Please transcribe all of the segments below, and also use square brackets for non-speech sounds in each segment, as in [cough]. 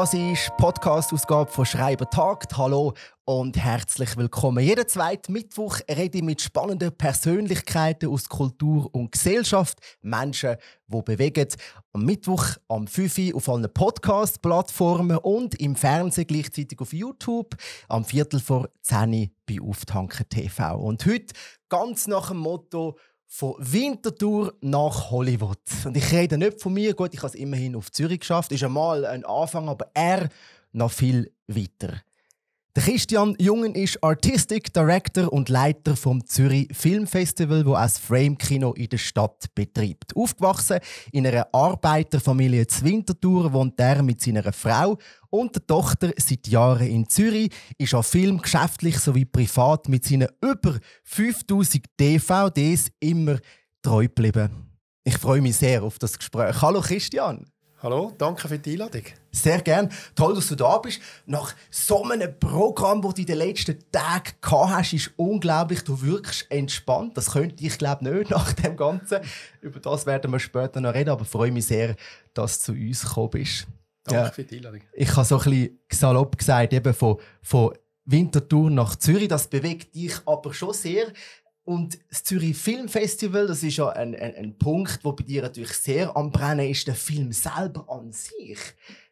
Das ist Podcast-Ausgabe von Schreiber Tagt. Hallo und herzlich willkommen. Jeden zweiten Mittwoch rede ich mit spannenden Persönlichkeiten aus Kultur und Gesellschaft, Menschen, die bewegen. Am Mittwoch am 5 Uhr auf allen Podcast-Plattformen und im Fernsehen gleichzeitig auf YouTube. Am Viertel vor 10 Uhr bei Auftanken TV. Und heute ganz nach dem Motto von Winterthur nach Hollywood. Und ich rede nicht von mir, gut, ich habe es immerhin auf Zürich geschafft, ist einmal ein Anfang, aber er noch viel weiter. Christian Jungen ist Artistic Director und Leiter vom Zürich Film Festival, wo das Frame Kino in der Stadt betreibt. Aufgewachsen in einer Arbeiterfamilie zu Winterthur wohnt er mit seiner Frau und der Tochter seit Jahren in Zürich, ist an Film geschäftlich sowie privat mit seinen über 5000 DVDs immer treu geblieben. Ich freue mich sehr auf das Gespräch. Hallo Christian. Hallo, danke für die Einladung. Sehr gern. Toll, dass du da bist. Nach so einem Programm, das du in den letzten Tagen gehabt hast, ist unglaublich. Du wirkst entspannt. Das könnte ich, glaube nicht [laughs] nach dem Ganzen. Über das werden wir später noch reden, aber ich freue mich sehr, dass du zu uns gekommen bist. Danke ja, für die Einladung. Ich habe so ein bisschen salopp gesagt, eben von, von Winterthur nach Zürich. Das bewegt dich aber schon sehr. Und das Zürich Film Festival, das ist ja ein, ein, ein Punkt, wo bei dir natürlich sehr am Brennen ist, der Film selber an sich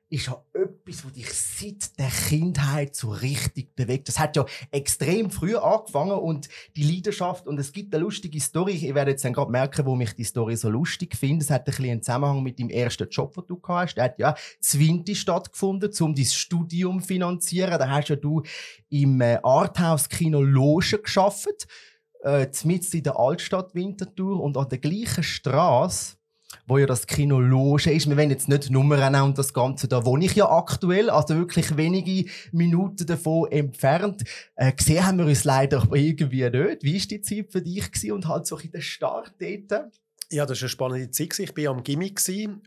ist ja etwas, was dich seit der Kindheit so richtig bewegt. Das hat ja extrem früh angefangen und die Leidenschaft und es gibt eine lustige Story. Ich werde jetzt gerade merken, wo mich die Story so lustig findet. Es hat ein bisschen einen Zusammenhang mit dem ersten Job, den du hast. Der hat ja Zwinti stattgefunden, um dein Studium zu finanzieren. Da hast ja du im äh, Arthouse Kino Loge geschafft äh, in der Altstadt Winterthur und an der gleichen Straße wo ja das Kino Loge ist. Wir wollen jetzt nicht Nummern und das Ganze, da wohne ich ja aktuell, also wirklich wenige Minuten davon entfernt. Äh, gesehen haben wir uns leider irgendwie nicht. Wie war die Zeit für dich und halt so in der Start dort? Ja, das war eine spannende Zeit. Ich war am Gimmick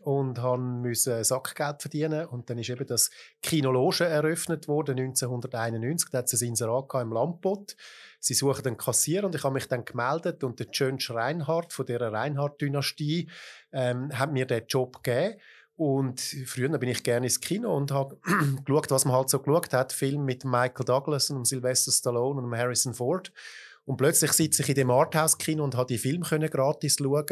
und musste Sackgeld verdienen. Und dann wurde eben das Kinologe eröffnet worden, 1991. Da hat es ein Inserat im Lampot. Sie suchen einen Kassierer und ich habe mich dann gemeldet und der Jönsch Reinhardt von der Reinhardt-Dynastie ähm, hat mir diesen Job gegeben. Und früher bin ich gerne ins Kino und habe [clears throat] geschaut, was man halt so geschaut hat. Film mit Michael Douglas und Sylvester Stallone und Harrison Ford. Und plötzlich sitze ich in dem Arthouse-Kino und habe die Filme gratis schauen.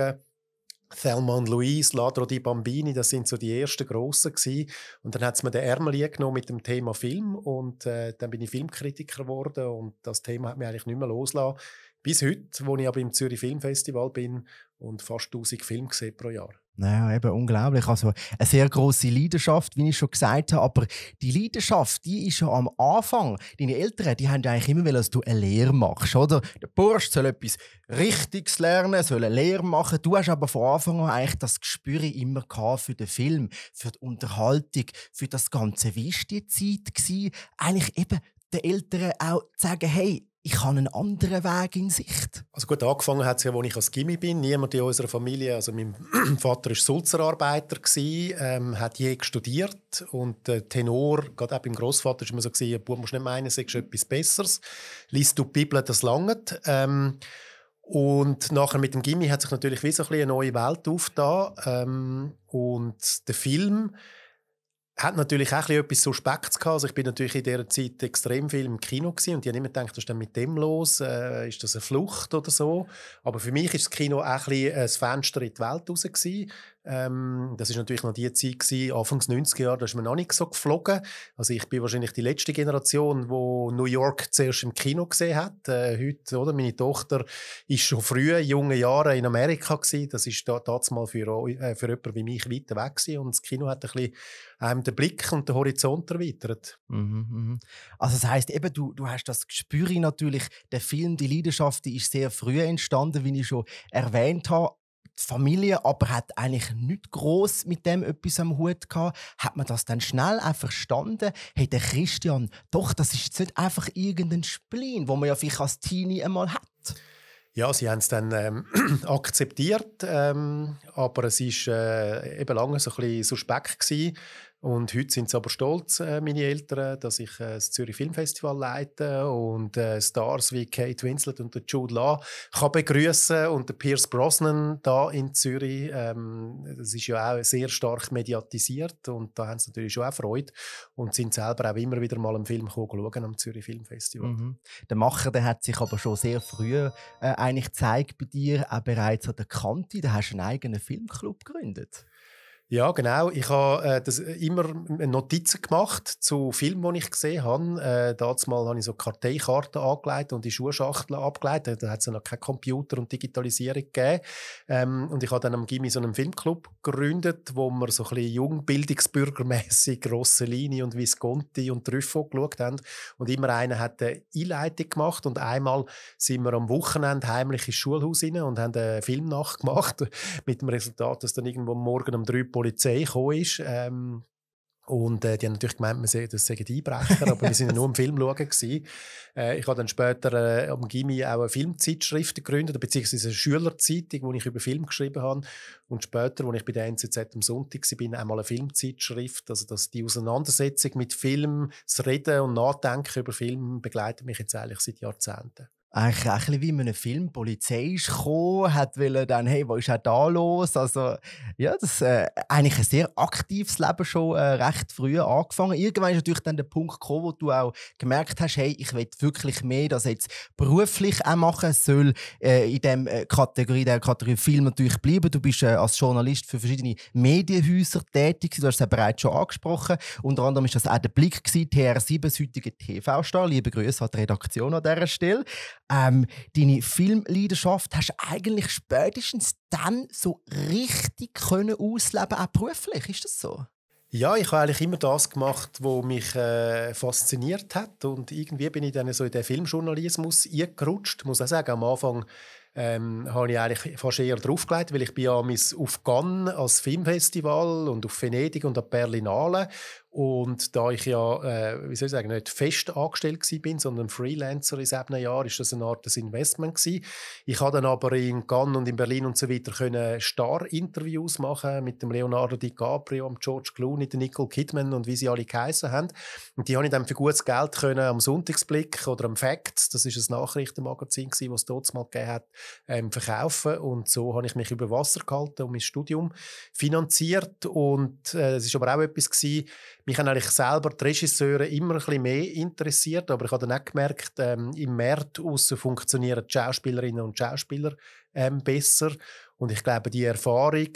Thelma und Louise, Ladro di Bambini, das sind so die ersten grossen gewesen. Und dann hat es mir den Ärmel genommen mit dem Thema Film und äh, dann bin ich Filmkritiker geworden und das Thema hat mich eigentlich nicht mehr losgelassen. Bis heute, wo ich aber im Zürich Filmfestival bin und fast 1000 Filme sehe pro Jahr. Naja, eben unglaublich. Also eine sehr große Leidenschaft, wie ich schon gesagt habe. Aber die Leidenschaft, die ist ja am Anfang. Deine Eltern, die haben eigentlich immer, dass du eine Lehre machst, oder? Der Bursch soll etwas Richtiges lernen, soll eine Lehre machen. Du hast aber von Anfang an eigentlich das Gespür immer gehabt für den Film, für die Unterhaltung, für das Ganze. Wie war die Zeit? Gewesen? Eigentlich eben den Eltern auch zu sagen, hey, ich habe einen anderen Weg in Sicht. Also gut, angefangen hat es ja, als ich als Gimmi bin. Niemand in unserer Familie, also mein [clears throat] Vater war Sulzerarbeiter, ähm, hat je studiert und der Tenor, gerade auch beim Grossvater, war immer so, ein Bub musst nicht meinen, sagst etwas Besseres. Liest du die Bibel, das langt. Ähm, und nachher mit dem Gimmi hat sich natürlich wie so ein eine neue Welt aufgetan. Ähm, und der Film hat natürlich auch etwas Suspekts gehabt. Also ich bin natürlich in dieser Zeit extrem viel im Kino gewesen und ich habe immer gedacht, was ist denn mit dem los? Äh, ist das eine Flucht oder so? Aber für mich ist das Kino auch ein, bisschen ein Fenster in die Welt raus gewesen. Ähm, das ist natürlich noch die Zeit gewesen, Anfangs 90er Jahre, da ist man noch nicht so geflogen. Also ich bin wahrscheinlich die letzte Generation, wo New York zuerst im Kino gesehen hat. Äh, heute, oder? Meine Tochter ist schon früh, junge Jahre in Amerika gewesen. Das ist da, mal für, äh, für jemanden wie mich weiter weg gewesen. Und das Kino hat ein bisschen einem ähm, den Blick und den Horizont erweitert. Mhm, mhm. Also das heißt eben, du, du hast das Gespür natürlich, der Film, die Leidenschaft, die ist sehr früh entstanden, wie ich schon erwähnt habe die Familie, aber hat eigentlich nicht groß mit dem etwas am Hut gehabt. Hat man das dann schnell auch verstanden? Hey, der Christian, doch, das ist jetzt nicht einfach irgendein Spleen, wo man ja vielleicht als Teenie einmal hat. Ja, sie haben es dann ähm, [clears throat] akzeptiert, ähm, aber es war äh, eben lange so ein bisschen suspekt gewesen. Und heute sind sie aber stolz, äh, meine Eltern, dass ich äh, das Zürich Filmfestival leite und äh, Stars wie Kate Winslet und Jude Law kann begrüßen und der Pierce Brosnan da in Zürich. Ähm, das ist ja auch sehr stark mediatisiert und da haben sie natürlich schon auch Freude und sind selber auch immer wieder mal einen Film schauen am Zürich Filmfestival. Mhm. Der Macher, der hat sich aber schon sehr früh äh, eigentlich gezeigt bei dir, auch bereits an der Kante. Da hast du einen eigenen Filmclub gegründet. Ja, genau. Ich habe äh, das äh, immer Notizen gemacht zu Filmen, die ich gesehen habe. Äh, damals habe ich so Karteikarten angelegt und die Schuhschachteln abgeleitet. Da hat es noch keinen Computer und Digitalisierung gegeben. Ähm, und ich habe dann am Gimmi so einen Filmclub gegründet, wo wir so ein bisschen jung, bildungsbürgermässig Rossellini und Visconti und Truffaut geschaut haben. Und immer einer hat eine Einleitung gemacht und einmal sind wir am Wochenende heimlich ins Schulhaus rein und haben eine Filmnacht gemacht. [laughs] mit dem Resultat, dass dann irgendwo morgen um drei Polizei gekommen ist. Ähm, und äh, die haben natürlich gemeint, man sei, das seien Einbrecher, aber wir waren ja nur im Film schauen. Äh, ich habe dann später äh, am Gimmi auch eine Filmzeitschrift gegründet, beziehungsweise eine Schülerzeitung, wo ich über Film geschrieben habe. Und später, als ich bei der NZZ am Sonntag war, einmal eine Filmzeitschrift. Also dass die Auseinandersetzung mit Film, das Reden und Nachdenken über Film begleitet mich jetzt eigentlich seit Jahrzehnten eigentlich ein bisschen wie in einem Film. Die Polizei ist gekommen, hat wollen dann, hey, was ist auch da los? Also, ja, das äh, eigentlich ein sehr aktives Leben schon äh, recht früh angefangen. Irgendwann ist natürlich dann der Punkt gekommen, wo du auch gemerkt hast, hey, ich will wirklich mehr das jetzt beruflich auch machen. Es soll äh, in dem äh, Kategorie, der Kategorie Film natürlich bleiben. Du bist äh, als Journalist für verschiedene Medienhäuser tätig. Du hast es ja bereits schon angesprochen. Unter anderem ist das auch der Blick gewesen, TR7, das heutige TV-Star. Liebe Grüße an die Redaktion an dieser Stelle ähm, deine Filmleidenschaft hast du eigentlich spätestens dann so richtig können ausleben, auch beruflich. Ist das so? Ja, ich habe eigentlich immer das gemacht, was mich äh, fasziniert hat. Und irgendwie bin ich dann so in den Filmjournalismus eingerutscht. Ich muss auch sagen, am Anfang ähm, habe ich eigentlich fast eher draufgelegt, weil ich bin ja auf Cannes als Filmfestival und auf Venedig und an Berlinale und da ich ja, äh, wie soll ich sagen, nicht fest angestellt bin, sondern Freelancer in sieben Jahren, war das eine Art des Investment gewesen. Ich habe dann aber in Cannes und in Berlin und so weiter können Star-Interviews machen mit dem Leonardo DiCaprio, dem George Clooney, dem Nicole Kidman und wie sie alle geheissen haben. Und die habe ich dann für gutes Geld können am Sonntagsblick oder am Facts, das ist ein Nachrichtenmagazin gewesen, was es dort mal gegeben hat, ähm, verkaufen. Und so habe ich mich über Wasser gehalten und mein Studium finanziert. Und äh, es äh, ist aber auch etwas gewesen, mich haben eigentlich selber die Regisseure immer ein bisschen mehr interessiert, aber ich habe dann auch gemerkt, ähm, im März aussen funktionieren die Schauspielerinnen und Schauspieler ähm, besser. Und ich glaube, die Erfahrung,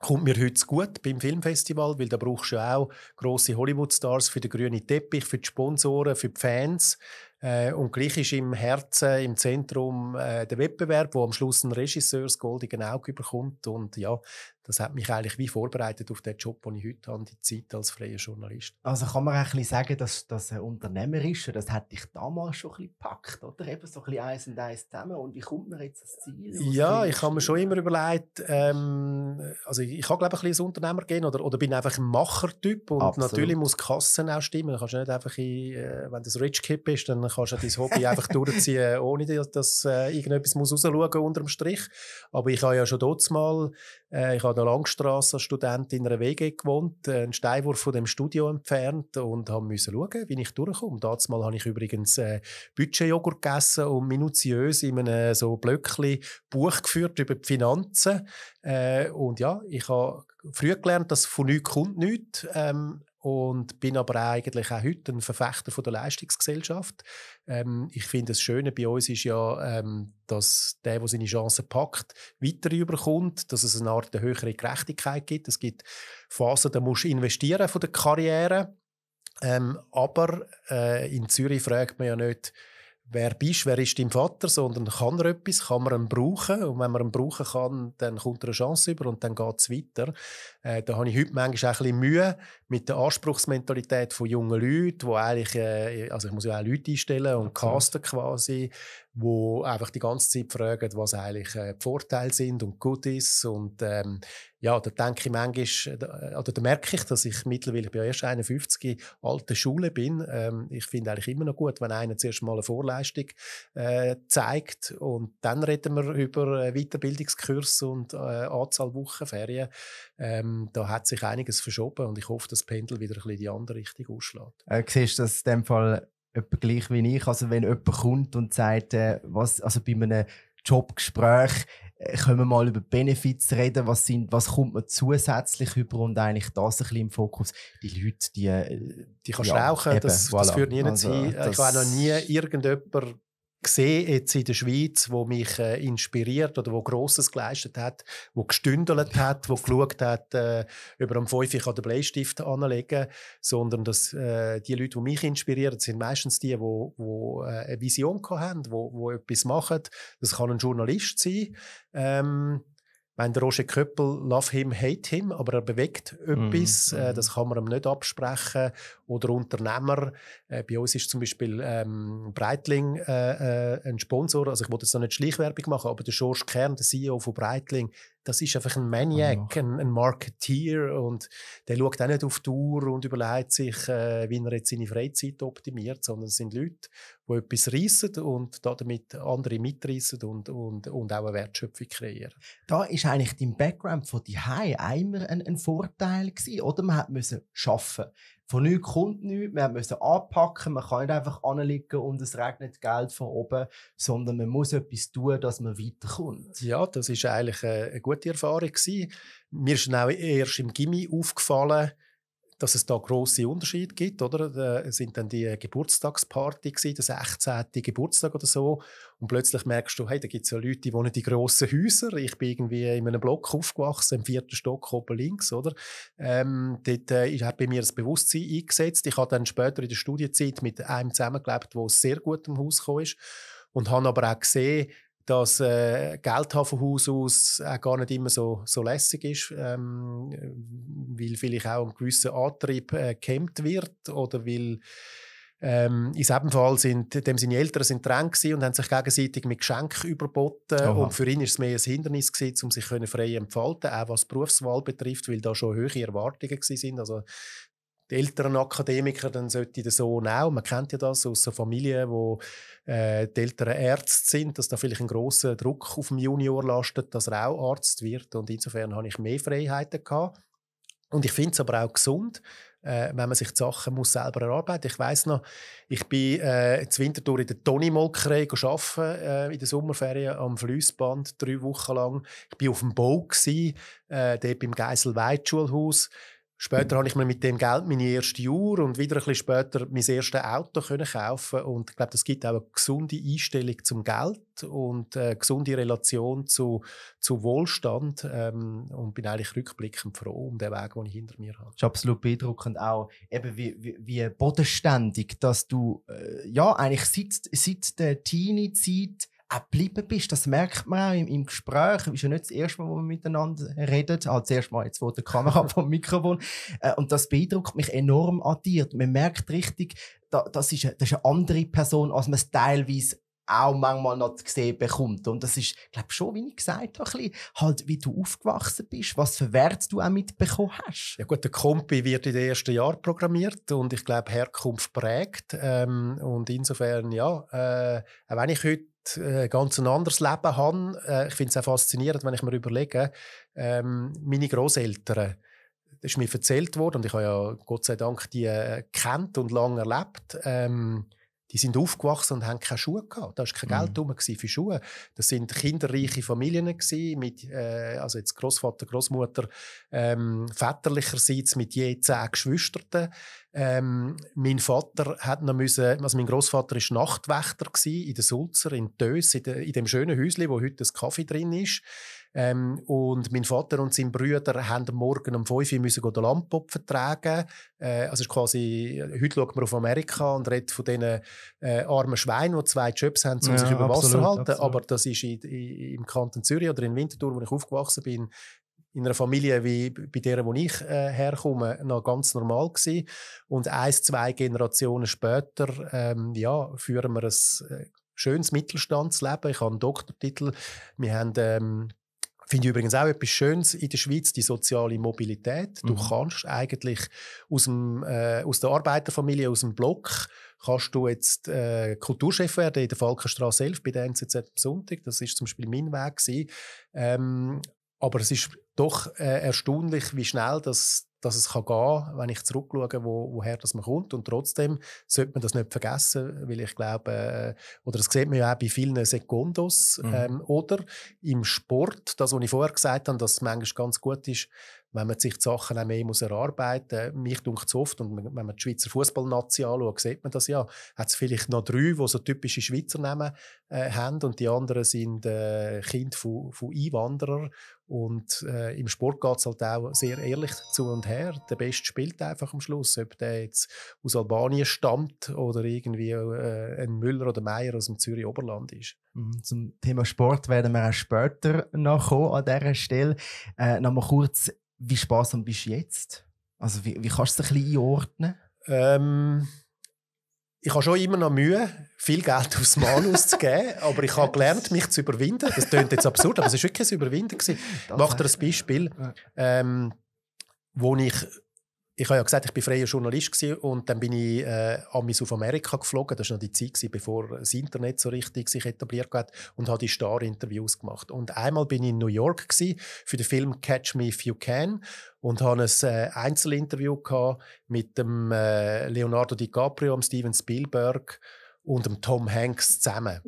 kommt mir heute gut beim Filmfestival, weil da brauchst du auch große Hollywood-Stars für den grünen Teppich, für die Sponsoren, für die Fans. Äh, und gleich ist im Herzen, im Zentrum äh, der Wettbewerb, wo am Schluss ein Regisseur das goldene Auge bekommt. Und ja, das hat mich eigentlich wie vorbereitet auf den Job, den ich heute habe, die Zeit als freier Journalist. Also kann man auch ein sagen, dass das unternehmerische, das hat dich damals schon ein bisschen gepackt, oder? Eben so ein bisschen eins und eins zusammen und wie kommt man jetzt das Ziel? Ja, ich habe mir schon immer überlegt, ähm, also ich, ich habe glaube ich ein bisschen Unternehmer gehen oder, oder bin einfach ein Machertyp und Absolut. natürlich muss die Kassen auch stimmen. Dann du nicht einfach, in, äh, wenn das Rich Kid bist, dann kannst du dein Hobby [laughs] einfach durchziehen, ohne dass, dass äh, irgendetwas muss unter dem Strich. Aber ich habe ja schon dort mal, äh, ich habe der Langstrasse als Student in einer WG gewohnt, äh, einen Steinwurf von dem Studio entfernt und musste schauen, wie ich durchkomme. Damals habe ich übrigens äh, Budgetjoghurt gegessen und minutiös in einem äh, so Blöckli Buch geführt über die Finanzen. Äh, und ja, ich habe früh gelernt, dass von nichts kommt nichts. Ähm, und bin aber eigentlich auch heute ein Verfechter von der Leistungsgesellschaft. Ähm, ich finde das Schöne bei uns ist ja, ähm, dass der, der seine Chancen packt, weiter überkommt, dass es eine Art eine höhere Gerechtigkeit gibt. Es gibt Phasen, da musst du investieren von der Karriere. Ähm, aber äh, in Zürich fragt man ja nicht, wer bist, wer ist dein Vater, sondern kann er etwas, kann man ihn brauchen und wenn man ihn brauchen kann, dann kommt er eine Chance über und dann geht es weiter. Äh, da habe ich heute manchmal auch ein bisschen Mühe mit der Anspruchsmentalität von jungen Leuten, wo eigentlich, äh, also ich muss ja auch Leute einstellen und okay. casten quasi wo einfach die ganze Zeit fragen, was eigentlich äh, die Vorteile sind und Goodies und ähm, ja, da denke ich manchmal, äh, äh, oder da merke ich, dass ich mittlerweile, ich bin ja erst 51, alte Schule bin. Ähm, ich finde eigentlich immer noch gut, wenn einer zuerst mal eine Vorleistung äh, zeigt und dann reden wir über äh, Weiterbildungskurse und äh, Anzahl Wochenferien. Ähm, da hat sich einiges verschoben und ich hoffe, dass Pendel wieder ein bisschen in die andere Richtung ausschlägt. Äh, siehst du das in dem Fall jemand gleich wie ich. Also wenn jemand kommt und sagt, äh, was, also bei einem Jobgespräch äh, können wir mal über Benefits reden, was, sind, was kommt man zusätzlich über und eigentlich das ein bisschen im Fokus. Die Leute, die... Äh, die kannst ja, rauchen, eben, das, voilà. das führt nie also, Ich habe noch nie irgendjemand gesehen jetzt in der Schweiz, wo mich äh, inspiriert oder wo Grosses geleistet hat, wo gestündelt hat, wo geschaut hat, äh, über am Fünfig kann den Bleistift anlegen, sondern dass äh, die Leute, die mich inspirieren, sind meistens die, wo, wo äh, eine Vision haben, wo, wo etwas machen. Das kann ein Journalist sein. Ähm, meine, der Roger Köppel, love him, hate him, aber er bewegt etwas, mm, mm. das kann man ihm nicht absprechen. Oder Unternehmer, äh, bei uns ist zum Beispiel ähm, Breitling äh, äh, ein Sponsor, also ich wollte jetzt noch nicht Schleichwerbung machen, aber der George Kern, der CEO von Breitling, das ist einfach ein Maniac, ein, ein Marketeer und der schaut auch nicht auf die Uhr und überlegt sich, äh, wie er jetzt seine Freizeit optimiert, sondern es sind Leute, die etwas reissen und damit andere mitreissen und, und, und auch eine Wertschöpfung kreieren. Da war eigentlich dein Background von die Hai immer ein, ein Vorteil gewesen, oder? Man musste arbeiten. Von nichts kommt nichts, man musste anpacken, man kann nicht einfach anliegen und es regnet Geld von oben, sondern man muss etwas tun, dass man weiterkommt. Ja, das ist eigentlich äh, eine, gute Erfahrung Mir ist dann auch erst im Gimmi aufgefallen, dass es da große Unterschiede gibt, oder? Es sind dann die Geburtstagsparty gewesen, der 16. Geburtstag oder so. Und plötzlich merkst du, hey, da gibt es ja Leute, die wohnen in grossen Häusern. Ich bin irgendwie in einem Block aufgewachsen, im vierten Stock oben links, oder? Ähm, dort äh, hat bei mir das Bewusstsein eingesetzt. Ich habe dann später in der Studienzeit mit einem zusammengelebt, der sehr gut im Haus ist und habe aber auch gesehen, dass äh, Geld haben von Haus aus auch gar nicht immer so, so lässig ist, ähm, weil vielleicht auch ein gewisser Antrieb äh, gehemmt wird oder weil ähm, in diesem Fall sind, dem seine Eltern sind dran und haben sich gegenseitig mit Geschenken überboten. Aha. Und für ihn ist es mehr ein Hindernis gewesen, um sich frei entfalten auch was die Berufswahl betrifft, weil da schon höhere Erwartungen sind. Also die älteren Akademiker dann sollte der Sohn auch. Man kennt ja das aus einer Familie, wo äh, die Eltern Ärzte sind, dass da vielleicht ein großer Druck auf dem Junior lastet, dass er auch Arzt wird. Und insofern habe ich mehr Freiheiten gehabt. Und ich finde es aber auch gesund, äh, wenn man sich die Sachen muss selber erarbeiten muss. Ich weiß noch, ich bin äh, Winter durch in der Toni-Molkerei arbeiten, äh, in der Sommerferien am Flussband, drei Wochen lang. Ich war auf dem Bau, äh, dort beim Geisel-Weid-Schulhaus. Später habe ich mir mit dem Geld meine erste Uhr und wieder ein bisschen später mein erstes Auto können kaufen und ich glaube, das gibt auch eine gesunde Einstellung zum Geld und eine gesunde Relation zu, zu Wohlstand ähm, und bin eigentlich rückblickend froh um den Weg, den ich hinter mir habe. Das ist absolut beeindruckend auch, eben wie, wie, wie bodenständig, dass du äh, ja eigentlich seit, seit der Teenie-Zeit auch geblieben bist. Das merkt man auch im, im Gespräch. Das ist ja nicht das erste Mal, wo wir miteinander reden. Ah, das erste Mal jetzt wo der Kamera [laughs] vom Mikrofon. Äh, und das beeindruckt mich enorm an dir. Man merkt richtig, da, das, ist eine, das ist eine andere Person, als man es teilweise auch manchmal noch gesehen bekommt. Und das ist, glaube schon, wie ich gesagt habe, halt, wie du aufgewachsen bist, was für Wert du auch mitbekommen hast. Ja gut, der Kompi wird in den ersten Jahren programmiert und ich glaube, Herkunft prägt. Ähm, und insofern, ja, äh, auch wenn ich heute äh, ganz ein anderes Leben habe. Äh, ich finde es auch faszinierend, wenn ich mir überlege, ähm, meine Großeltern, das ist mir erzählt worden und ich habe ja Gott sei Dank die äh, kennt und lange erlebt. Ähm, die sind aufgewachsen und haben keine Schuhe gehabt. Da war kein Geld mhm. für Schuhe. Das waren kinderreiche Familien mit, äh, also jetzt Großvater, Großmutter, ähm, väterlicherseits mit je zehn Geschwistern. Ähm, mein Vater hat noch müssen, also mein Großvater ist Nachtwächter in der Sulzer, in Dös, in, de, in dem schönen Häuschen, wo heute das Kaffee drin ist. Ähm, und mein Vater und sein Brüder haben morgen um 5 Uhr müssen den Lammpop vertragen. Äh, also ist quasi, äh, heute schaut man auf Amerika und redet von diesen äh, armen Schweinen, die zwei Jobs haben, um ja, sich über Wasser zu halten. Absolut. Aber das ist in, in, im Kanton Zürich oder in Winterthur, wo ich aufgewachsen bin, in einer Familie wie bei der, wo ich äh, herkomme, noch ganz normal gewesen. Und eins, zwei Generationen später, ähm, ja, führen wir ein äh, schönes Mittelstandsleben. Ich habe einen Doktortitel. Wir haben ähm, Finde ich übrigens auch etwas Schönes in der Schweiz, die soziale Mobilität. Du mhm. kannst eigentlich aus, dem, äh, aus der Arbeiterfamilie, aus dem Block, kannst du jetzt äh, Kulturchef werden in der Falkenstraße 11 bei der NZZ am Sonntag. Das ist zum Beispiel mein Weg Ähm, aber es ist doch äh, erstaunlich, wie schnell das dass es gehen kann wenn ich zurückschaue, wo, woher das man kommt. Und trotzdem sollte man das nicht vergessen, weil ich glaube, äh, oder das sieht man ja auch bei vielen Sekundos mhm. ähm, oder im Sport, das, was ich vorher gesagt habe, dass es manchmal ganz gut ist, wenn man sich die Sachen auch mehr muss erarbeiten muss. Mich tut es oft, und wenn man die Schweizer Fußballnazi anschaut, sieht man das ja, hat es vielleicht noch drei, die so typische Schweizer Namen äh, haben und die anderen sind äh, Kind von, von Einwanderern und äh, im Sport geht es halt auch sehr ehrlich zu und her. Der Beste spielt einfach am Schluss. Ob der jetzt aus Albanien stammt oder irgendwie äh, ein Müller oder Meier aus dem Zürich Oberland ist. Mhm. Zum Thema Sport werden wir auch später noch kommen an dieser Stelle. Äh, noch kurz, wie sparsam bist du jetzt? Also wie, wie kannst du es ein bisschen einordnen? Ähm ich habe schon immer noch Mühe, viel Geld aufs Mal auszugeben, [laughs] aber ich habe gelernt, mich zu überwinden. Das klingt jetzt absurd, aber es war wirklich ein Überwinden. Gewesen. Ich mache dir ein Beispiel, ähm, wo ich ich habe ja gesagt, ich bin freier Journalist und dann bin ich äh, amis auf Amerika geflogen. Das war noch die Zeit, gewesen, bevor das Internet so richtig sich etabliert hat und habe die Star-Interviews gemacht. Und einmal bin ich in New York für den Film Catch Me If You Can und habe ein äh, Einzelinterview gehabt mit dem äh, Leonardo DiCaprio, dem Steven Spielberg und dem Tom Hanks zusammen.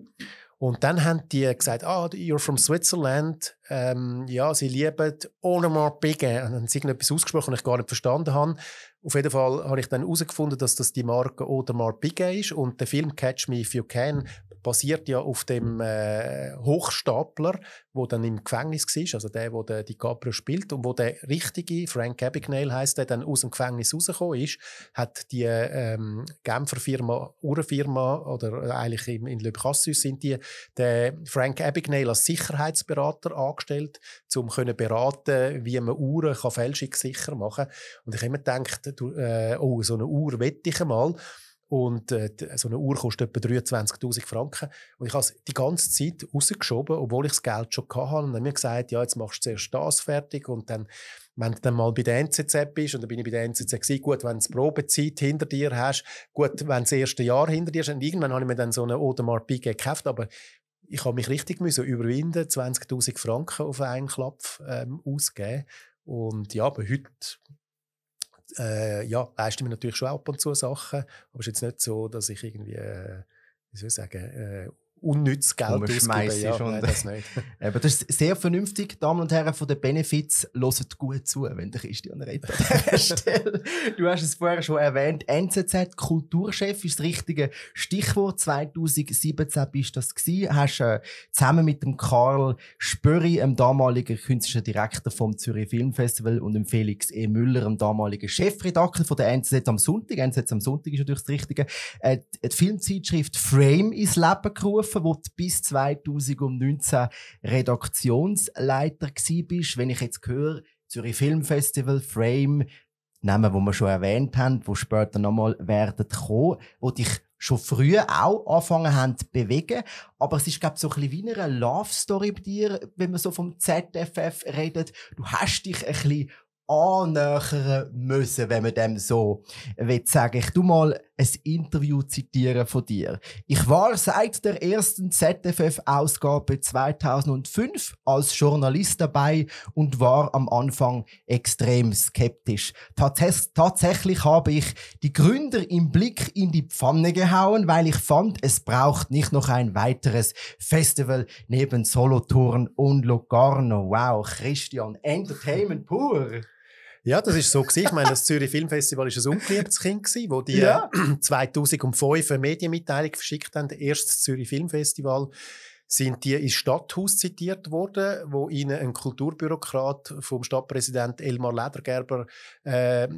Und dann haben die gesagt, ah, you're from Switzerland, ähm, ja, sie lieben Onomar Bigge. Und dann haben sie irgendetwas ausgesprochen, das ich gar nicht verstanden habe. Auf jeden Fall habe ich dann herausgefunden, dass das die Marke Audemars Piguet ist und der Film Catch Me If You Can basiert ja auf dem mhm. äh, Hochstapler, wo dann im Gefängnis war, also der, wo der DiCaprio spielt und wo der richtige Frank Abagnale heißt, der dann aus dem Gefängnis rausgekommen ist, hat die ähm, Genfer Firma, Uhrenfirma oder äh, eigentlich in, in Le Cassus sind die, der Frank Abagnale als Sicherheitsberater angestellt, um können beraten, wie man Uhren kann fälschungssicher machen. Und ich habe immer gedacht, du, äh, oh so eine Uhr wette ich mal. Und äh, so eine Uhr kostet etwa 23.000 Franken. Und ich habe es die ganze Zeit rausgeschoben, obwohl ich das Geld schon hatte. Und dann haben mir gesagt, ja, jetzt machst du zuerst das fertig und dann wenn du dann mal bei der NZZ bist, und dann bin ich bei der NZZ gewesen, gut, wenn du die Probezeit hinter dir hast, gut, wenn das erste Jahr hinter dir ist. und irgendwann habe ich mir dann so eine Audemars Piguet gekauft, aber ich habe mich richtig müssen überwinden, 20'000 Franken auf einen Klapf ähm, ausgeben. Und ja, aber heute äh, ja, leisten wir natürlich schon ab und zu Sachen, aber es ist jetzt nicht so, dass ich irgendwie, äh, wie soll ich sagen, äh, unnützes Geld ausgeben. Ja, und, nein, das nicht. Aber [laughs] das ist sehr vernünftig. Damen und Herren von den Benefits, hört gut zu, wenn der Christian redet an dieser [laughs] Stelle. Du hast es vorher schon erwähnt. NZZ Kulturchef ist das richtige Stichwort. 2017 bist das gewesen. Hast äh, zusammen mit dem Karl Spöri, dem damaligen künstlerischen Direktor vom Zürich Film Festival und dem Felix E. Müller, dem damaligen Chefredakteur von der NZZ am Sonntag. NZZ am Sonntag ist natürlich das Richtige. Äh, die Filmzeitschrift Frame ins Leben gerufen Berufen, wo du bis 2019 Redaktionsleiter warst. Wenn ich jetzt höre, Zürich Filmfestival, Frame, Namen, die wir schon erwähnt haben, die später nochmal werden kommen, die dich schon früh auch angefangen haben zu bewegen. Aber es ist, glaube ich, so ein bisschen wie eine Love-Story bei dir, wenn man so vom ZFF redet. Du hast dich ein bisschen annähern müssen, wenn man dem so will sagen. Ich tu mal ein Interview zitieren von dir. Ich war seit der ersten ZFF-Ausgabe 2005 als Journalist dabei und war am Anfang extrem skeptisch. Tats tatsächlich habe ich die Gründer im Blick in die Pfanne gehauen, weil ich fand, es braucht nicht noch ein weiteres Festival neben Solothurn und Locarno. Wow, Christian, Entertainment pur! Ja, das ist so gewesen. Ich meine, das Zürich Filmfestival war ein ungeliebtes Kind gewesen, wo die ja. 2005 [clears throat] eine Medienmitteilung verschickt haben. Erstes Zürich Filmfestival sind die ins Stadthaus zitiert worden, wo ihnen ein Kulturbürokrat vom Stadtpräsident Elmar Ledergerber äh,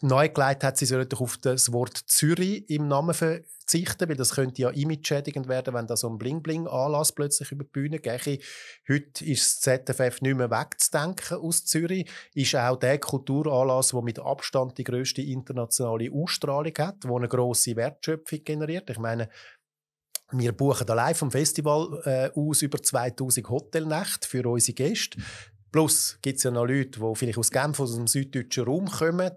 neu gelegt hat, sie sollen doch auf das Wort Zürich im Namen verzichten, weil das könnte ja image-schädigend werden, wenn da so ein Bling-Bling-Anlass plötzlich über die Bühne geht. Heute ist das ZFF nicht mehr wegzudenken aus Zürich. Ist auch der Kulturanlass, der mit Abstand die grösste internationale Ausstrahlung hat, der eine grosse Wertschöpfung generiert. Ich meine, wir buchen allein vom Festival äh, aus über 2000 Hotelnächte für unsere Gäste. Plus gibt es ja noch Leute, die vielleicht aus Genf, aus dem süddeutschen Raum kommen.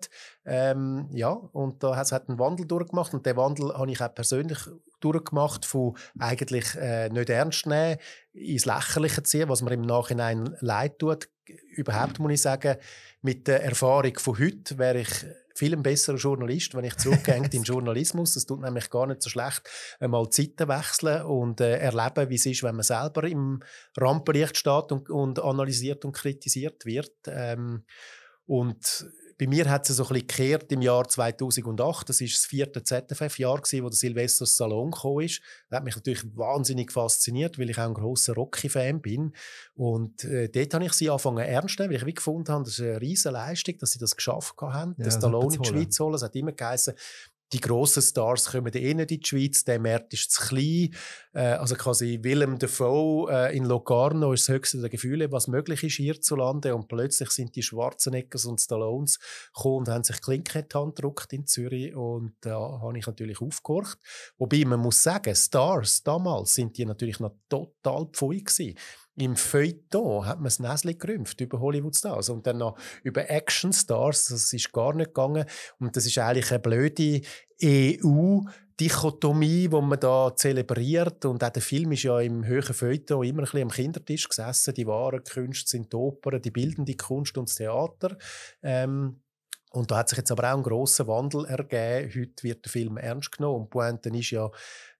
Ähm, ja, und da hat es einen Wandel durchgemacht. Und den Wandel habe ich auch persönlich durchgemacht, von eigentlich äh, nicht ernst nehmen, ins Lächerliche ziehen, was mir im Nachhinein leid tut. Überhaupt muss ich sagen, mit der Erfahrung von heute wäre ich viel ein besserer Journalist, wenn ich zurückgehe in Journalismus. Es tut nämlich gar nicht so schlecht, einmal Zeiten wechseln und äh, erleben, wie es ist, wenn man selber im Rampenlicht steht und, und analysiert und kritisiert wird. Ähm, und bei mir hat es so ein bisschen gekehrt im Jahr 2008. Das ist das vierte ZFF-Jahr, wo der Silvester Salon kam. Das hat mich natürlich wahnsinnig fasziniert, weil ich auch ein großer Rocky-Fan bin. Und äh, dort habe ich sie angefangen ernst nehmen, weil ich wie gefunden habe, das ist eine riesige Leistung, dass sie das geschafft haben, ja, den Salon in die Schweiz holen. Es hat immer geheißen, die grossen Stars kommen eh nicht in die Schweiz, der Markt ist zu klein. Äh, also quasi Willem Dafoe äh, in Locarno ist das höchste der Gefühle, was möglich ist hier zu landen. Und plötzlich sind die Schwarzeneggers und Stallones gekommen und haben sich Klinken in die Hand gedruckt in Zürich. Und da habe ich natürlich aufgehorcht. Wobei, man muss sagen, Stars damals sind die natürlich noch total pfui gewesen im Feuilleton hat man das Näschen gerümpft über Hollywood-Stars und dann noch über Action-Stars, das ist gar nicht gegangen und das ist eigentlich eine blöde EU- Dichotomie, die man da zelebriert. Und auch der Film ist ja im höheren Feuilleton immer ein bisschen am Kindertisch gesessen. Die wahren Künste sind die Opern, die bildende Kunst und das Theater. Ähm, und da hat sich jetzt aber auch ein großer Wandel ergeben. Heute wird der Film ernst genommen und Pointe ist ja,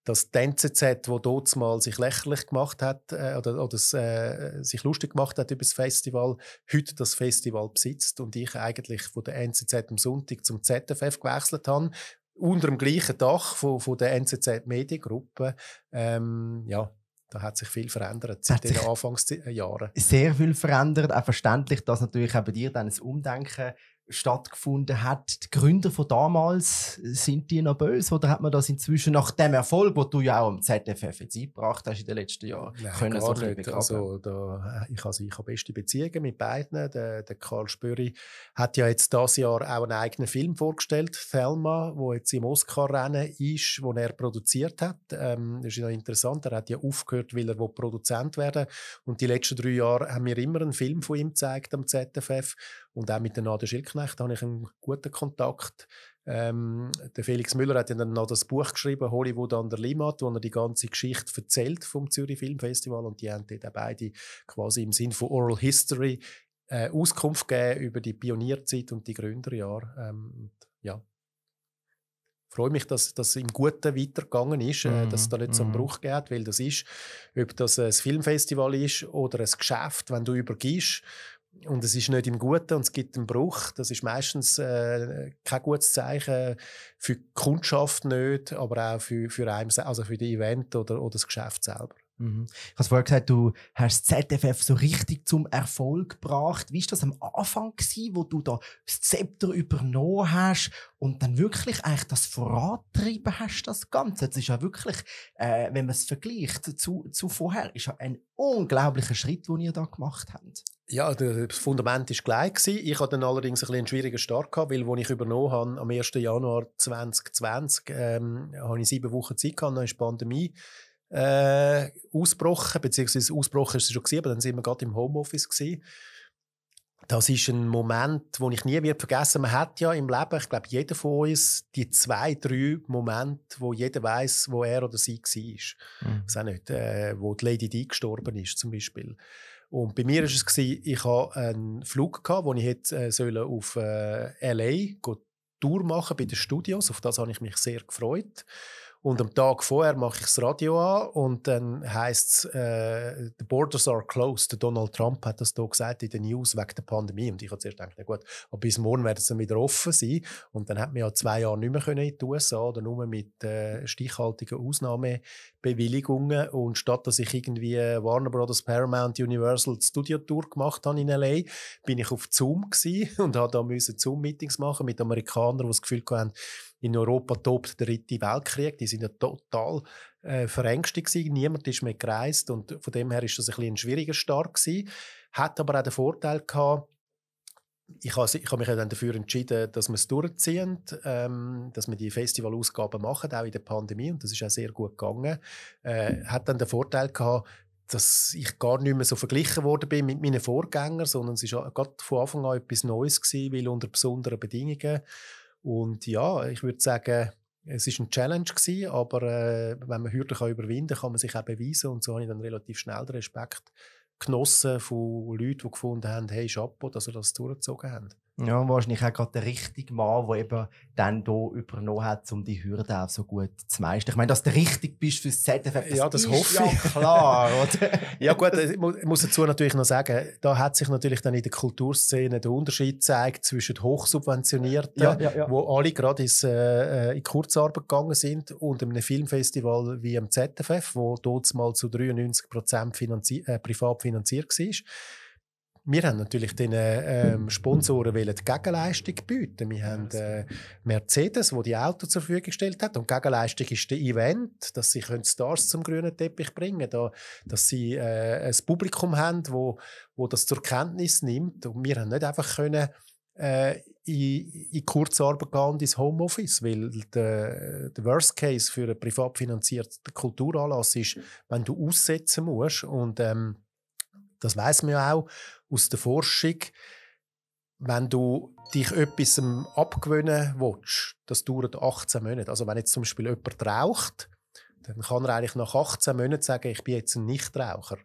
dass die NZZ, wo dort mal sich lächerlich gemacht hat äh, oder, oder äh, sich lustig gemacht hat über das Festival, heute das Festival besitzt und ich eigentlich von der NZZ am Sonntag zum ZFF gewechselt habe, unter dem gleichen Dach von, von der NZZ Mediengruppe. Ähm, ja, da hat sich viel verändert seit den Anfangsjahren. Äh, sehr viel verändert, auch verständlich, dass natürlich auch bei dir dann ein Umdenken stattgefunden hat. Die Gründer von damals, sind die noch böse oder hat man das inzwischen nach dem Erfolg, den du ja auch am ZFF jetzt eingebracht hast in den letzten Jahren, Nein, können so nicht. Also, da, äh, ich, also ich habe beste Beziehungen mit beiden. Der, der Karl Spöri hat ja jetzt das Jahr auch einen eigenen Film vorgestellt, Thelma, wo jetzt im Oscar-Rennen ist, den er produziert hat. Ähm, das ist ja interessant, er hat ja aufgehört, weil er Produzent werden Und die letzten drei Jahre haben wir immer einen Film von ihm gezeigt am ZFF und auch mit dem Nader Schildknecht habe ich einen guten Kontakt. Ähm, der Felix Müller hat ja dann noch das Buch geschrieben, Hollywood an der Limmat, wo er die ganze Geschichte erzählt vom Zürich Film Festival und die haben dort auch beide quasi im Sinn von Oral History äh, Auskunft gegeben über die Pionierzeit und die Gründerjahre. Ähm, ja. Ich freue mich, dass das im Guten weitergegangen ist, äh, mhm. dass es da nicht so einen mhm. Bruch geht, weil das ist, ob das ein Filmfestival ist oder ein Geschäft, wenn du übergibst, und es ist nicht im Guten und es gibt einen Bruch. Das ist meistens äh, kein gutes Zeichen für die Kundschaft nicht, aber auch für, für, einen, also für die Event oder, oder das Geschäft selber. Mhm. Ich habe vorher gesagt, du hast ZFF so richtig zum Erfolg gebracht. Wie war das am Anfang, gewesen, wo du da das Zepter übernommen hast und dann wirklich eigentlich das vorantrieben hast, das Ganze? Das ist ja wirklich, äh, wenn man es vergleicht zu, zu vorher, ist ja ein unglaublicher Schritt, den ihr da gemacht habt. Ja, das Fundament war gleich. Gewesen. Ich hatte dann allerdings ein bisschen einen schwierigen Start, gehabt, weil als ich übernommen habe, am 1. Januar 2020, ähm, habe ich sieben Wochen Zeit, gehabt, dann ist die Pandemie äh, ausbrochen, beziehungsweise ausbrochen ist es schon aber dann sind wir gerade im Homeoffice gewesen. Das ist ein Moment, den ich nie wird vergessen. Man hat ja im Leben, ich glaube, jeder von uns die zwei, drei Momente, wo jeder weiß, wo er oder sie war. Mhm. Das auch nicht, äh, wo die Lady Di gestorben ist, zum Beispiel. Und bei mir war es, gewesen, ich hatte einen Flug, gehabt, wo ich hätte äh, sollen auf äh, L.A. Tour machen bei den Studios. Auf das habe ich mich sehr gefreut. Und am Tag vorher mache ich das Radio an und dann heißt es, äh, the borders are closed. Donald Trump hat das hier gesagt in den News wegen der Pandemie. Und ich habe zuerst gedacht, na gut, aber bis morgen werden sie wieder offen sein. Und dann hat man ja zwei Jahre nicht mehr in die USA oder nur mit äh, stichhaltigen Ausnahmebewilligungen. Und statt dass ich irgendwie Warner Brothers, Paramount, Universal Studio Tour gemacht habe in L.A., bin ich auf Zoom gewesen [laughs] und habe da Zoom-Meetings machen mit Amerikanern, die das Gefühl hatten, in Europa tobt der dritte Weltkrieg. Die sind ja total äh, verängstigt gewesen. Niemand ist mehr gereist und von dem her ist das ein, bisschen ein schwieriger Start gewesen. Hat aber auch den Vorteil gehabt, ich habe, ich habe mich dann dafür entschieden, dass wir es durchziehen, ähm, dass wir die Festivalausgaben machen, auch in der Pandemie, und das ist auch sehr gut gegangen. Äh, hat dann den Vorteil gehabt, dass ich gar nicht mehr so verglichen worden bin mit meinen Vorgängern, sondern es war gerade von Anfang an etwas Neues gewesen, weil unter besonderen Bedingungen. Und ja, ich würde sagen, es war ein Challenge gewesen, aber äh, wenn man Hürden überwinden kann, kann man sich auch beweisen. Und so habe ich dann relativ schnell den Respekt genossen von Leuten, die gefunden haben, hey, Chapeau, dass ihr das durchgezogen haben. Ja, wahrscheinlich auch gerade der richtige Mann, der eben dann hier übernommen hat, um die Hürde auch so gut zu meistern. Ich meine, dass du richtig bist für das ZFF, das, ja, das ist hoffe ich. klar, oder? [laughs] ja gut, ich muss dazu natürlich noch sagen, da hat sich natürlich dann in der Kulturszene der Unterschied gezeigt zwischen Hochsubventionierten, ja, ja, ja. wo alle gerade ins, äh, äh in Kurzarbeit gegangen sind, und einem Filmfestival wie im ZFF, wo dort mal zu 93 finanzi äh, privat finanziert war wir haben natürlich den ähm, Sponsoren die Gegenleistung bieten. Wir haben äh, Mercedes, wo die Auto zur Verfügung gestellt hat und Gegenleistung ist der Event, dass sie Stars zum grünen Teppich bringen, da, dass sie äh, ein Publikum haben, wo, wo das zur Kenntnis nimmt und wir haben nicht einfach können äh, in, in Kurzarbeit gehen und ins Homeoffice, weil der, der Worst Case für einen privat finanzierten Kulturanlass ist, wenn du aussetzen musst und ähm, das weiß man ja auch aus der Forschung, wenn du dich etwas abgewöhnen willst, das dauert 18 Monate. Also wenn jetzt zum Beispiel jemand raucht, dann kann er eigentlich nach 18 Monaten sagen, ich bin jetzt ein Nichtraucher.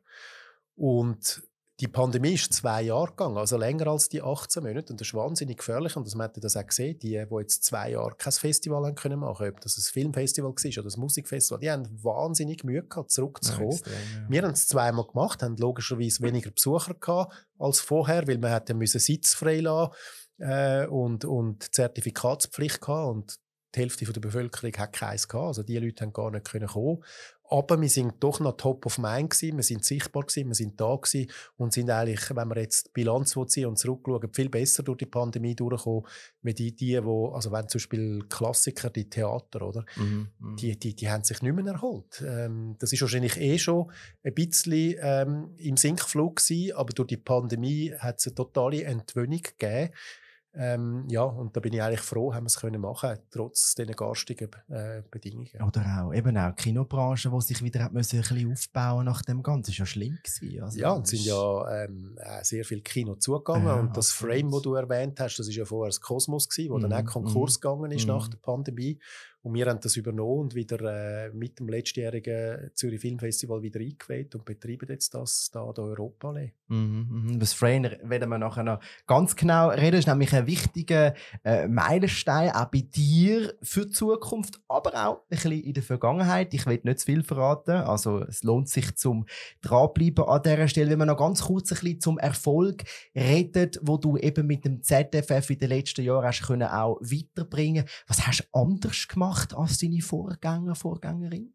Und die Pandemie ist zwei Jahre gegangen, also länger als die 18 Monate. Und das ist wahnsinnig gefährlich. Und das man hat das auch gesehen. Die, die jetzt zwei Jahre kein Festival haben können machen, ob das ein Filmfestival war oder ein Musikfestival, die haben wahnsinnig Mühe gehabt, zurückzukommen. Ja, extrem, ja. Wir haben es zweimal gemacht, haben logischerweise weniger Besucher gehabt als vorher, weil wir hätten müssen Sitz frei lassen äh, und, und Zertifikatspflicht gehabt. Und die Hälfte der Bevölkerung hat keins gehabt. Also die Leute haben gar nicht können kommen. Aber wir sind doch noch top of mind gewesen, wir sind sichtbar gewesen, wir sind da gewesen und sind eigentlich, wenn wir jetzt die Bilanz ziehen und zurückschauen, viel besser durch die Pandemie durchgekommen, wie die, die, wo, also wenn zum Beispiel Klassiker, die Theater, oder? Mhm, mhm. Die, die, die haben sich nicht mehr erholt. Ähm, das ist wahrscheinlich eh schon ein bisschen ähm, im Sinkflug gewesen, aber durch die Pandemie hat es eine totale Entwöhnung gegeben. Ähm, ja, und da bin ich eigentlich froh, haben wir es können machen, trotz diesen garstigen äh, Bedingungen. Oder auch, eben auch die Kinobranche, die sich wieder hat ein bisschen aufbauen nach dem Ganzen, Das war ja schlimm gewesen. Also, ja, und es sind ja ähm, äh, sehr viele Kino zugegangen ja, und das absolut. Frame, das du erwähnt hast, das war ja vorher das Kosmos gewesen, wo mhm. dann auch Konkurs mhm. gegangen ist mhm. nach der Pandemie und wir haben das übernommen und wieder äh, mit dem letztjährigen Zürich Filmfestival wieder eingeweiht und betreiben jetzt das da in Europa. Mhm, mm das Frame werden wir nachher noch ganz genau reden. Das ist nämlich ein wichtiger äh, Meilenstein auch bei dir für die Zukunft, aber auch ein bisschen in der Vergangenheit. Ich will nicht zu viel verraten, also es lohnt sich zum dranbleiben an dieser Stelle. Wenn wir noch ganz kurz ein bisschen zum Erfolg reden, wo du eben mit dem ZFF in den letzten Jahren hast können auch weiterbringen. Was hast du anders gemacht? gemacht als deine Vorgänger, Vorgängerin?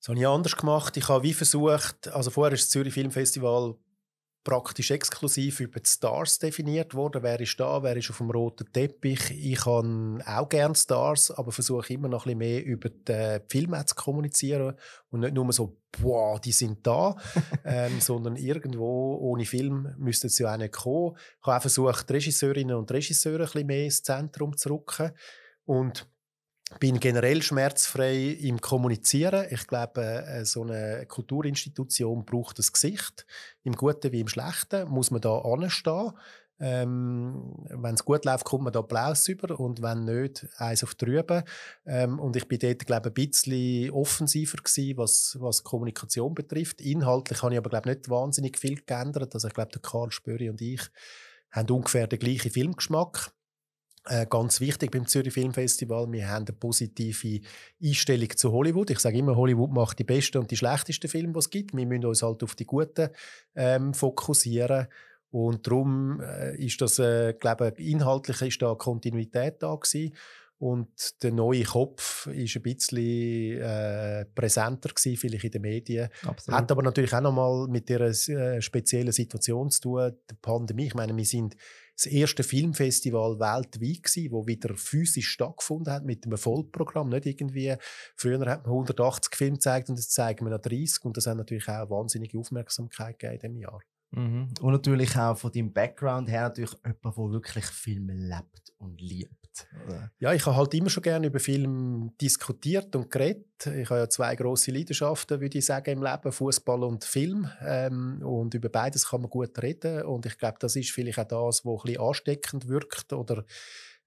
Das habe ich anders gemacht. Ich habe wie versucht, also vorher ist das Zürich Film Festival praktisch exklusiv über die Stars definiert worden. Wer ist da, wer ist auf dem roten Teppich. Ich habe auch gerne Stars, aber versuche immer noch ein bisschen mehr über äh, die Filme zu kommunizieren und nicht nur so, boah, die sind da, [laughs] ähm, sondern irgendwo ohne Film müssten sie auch nicht kommen. Ich habe auch versucht, Regisseurinnen und Regisseure ein bisschen mehr ins Zentrum zu rücken und bin generell schmerzfrei im Kommunizieren. Ich glaube, äh, so eine Kulturinstitution braucht das Gesicht. Im Guten wie im Schlechten muss man da anstehen. Ähm, wenn es gut läuft, kommt man da Applaus über und wenn nicht, eins auf drüben. Ähm, und ich bin dort, glaube ich, ein bisschen offensiver gewesen, was, was Kommunikation betrifft. Inhaltlich habe ich aber, glaube ich, nicht wahnsinnig viel geändert. Also ich glaube, der Karl Spöri und ich haben ungefähr den gleichen Filmgeschmack. Äh, ganz wichtig beim Zürich Film Festival. Wir haben eine positive Einstellung zu Hollywood. Ich sage immer, Hollywood macht die besten und die schlechtesten Filme, die es gibt. Wir müssen uns halt auf die guten ähm, fokussieren. Und darum äh, ist das, äh, glaube ich, inhaltlich ist da Kontinuität da gewesen. Und der neue Kopf war ein bisschen äh, präsenter gewesen, vielleicht in den Medien. Absolut. Hat aber natürlich auch nochmal mit dieser äh, speziellen Situation zu tun, der Pandemie. Ich meine, wir sind das erste Filmfestival weltweit gewesen, wo wieder physisch stattgefunden hat mit einem Vollprogramm. Nicht irgendwie, früher hat man 180 Filme gezeigt und jetzt zeigen wir noch 30. Und das hat natürlich auch wahnsinnige Aufmerksamkeit gegeben in diesem Jahr. Mhm. Und natürlich auch von deinem Background her natürlich jemand, der wirklich Filme lebt und liebt. Oder? Ja, ich habe halt immer schon gerne über Film diskutiert und geredet. Ich habe ja zwei große Leidenschaften, würde ich sagen, im Leben, Fußball und Film. Ähm, und über beides kann man gut reden. Und ich glaube, das ist vielleicht auch das, was ein bisschen ansteckend wirkt oder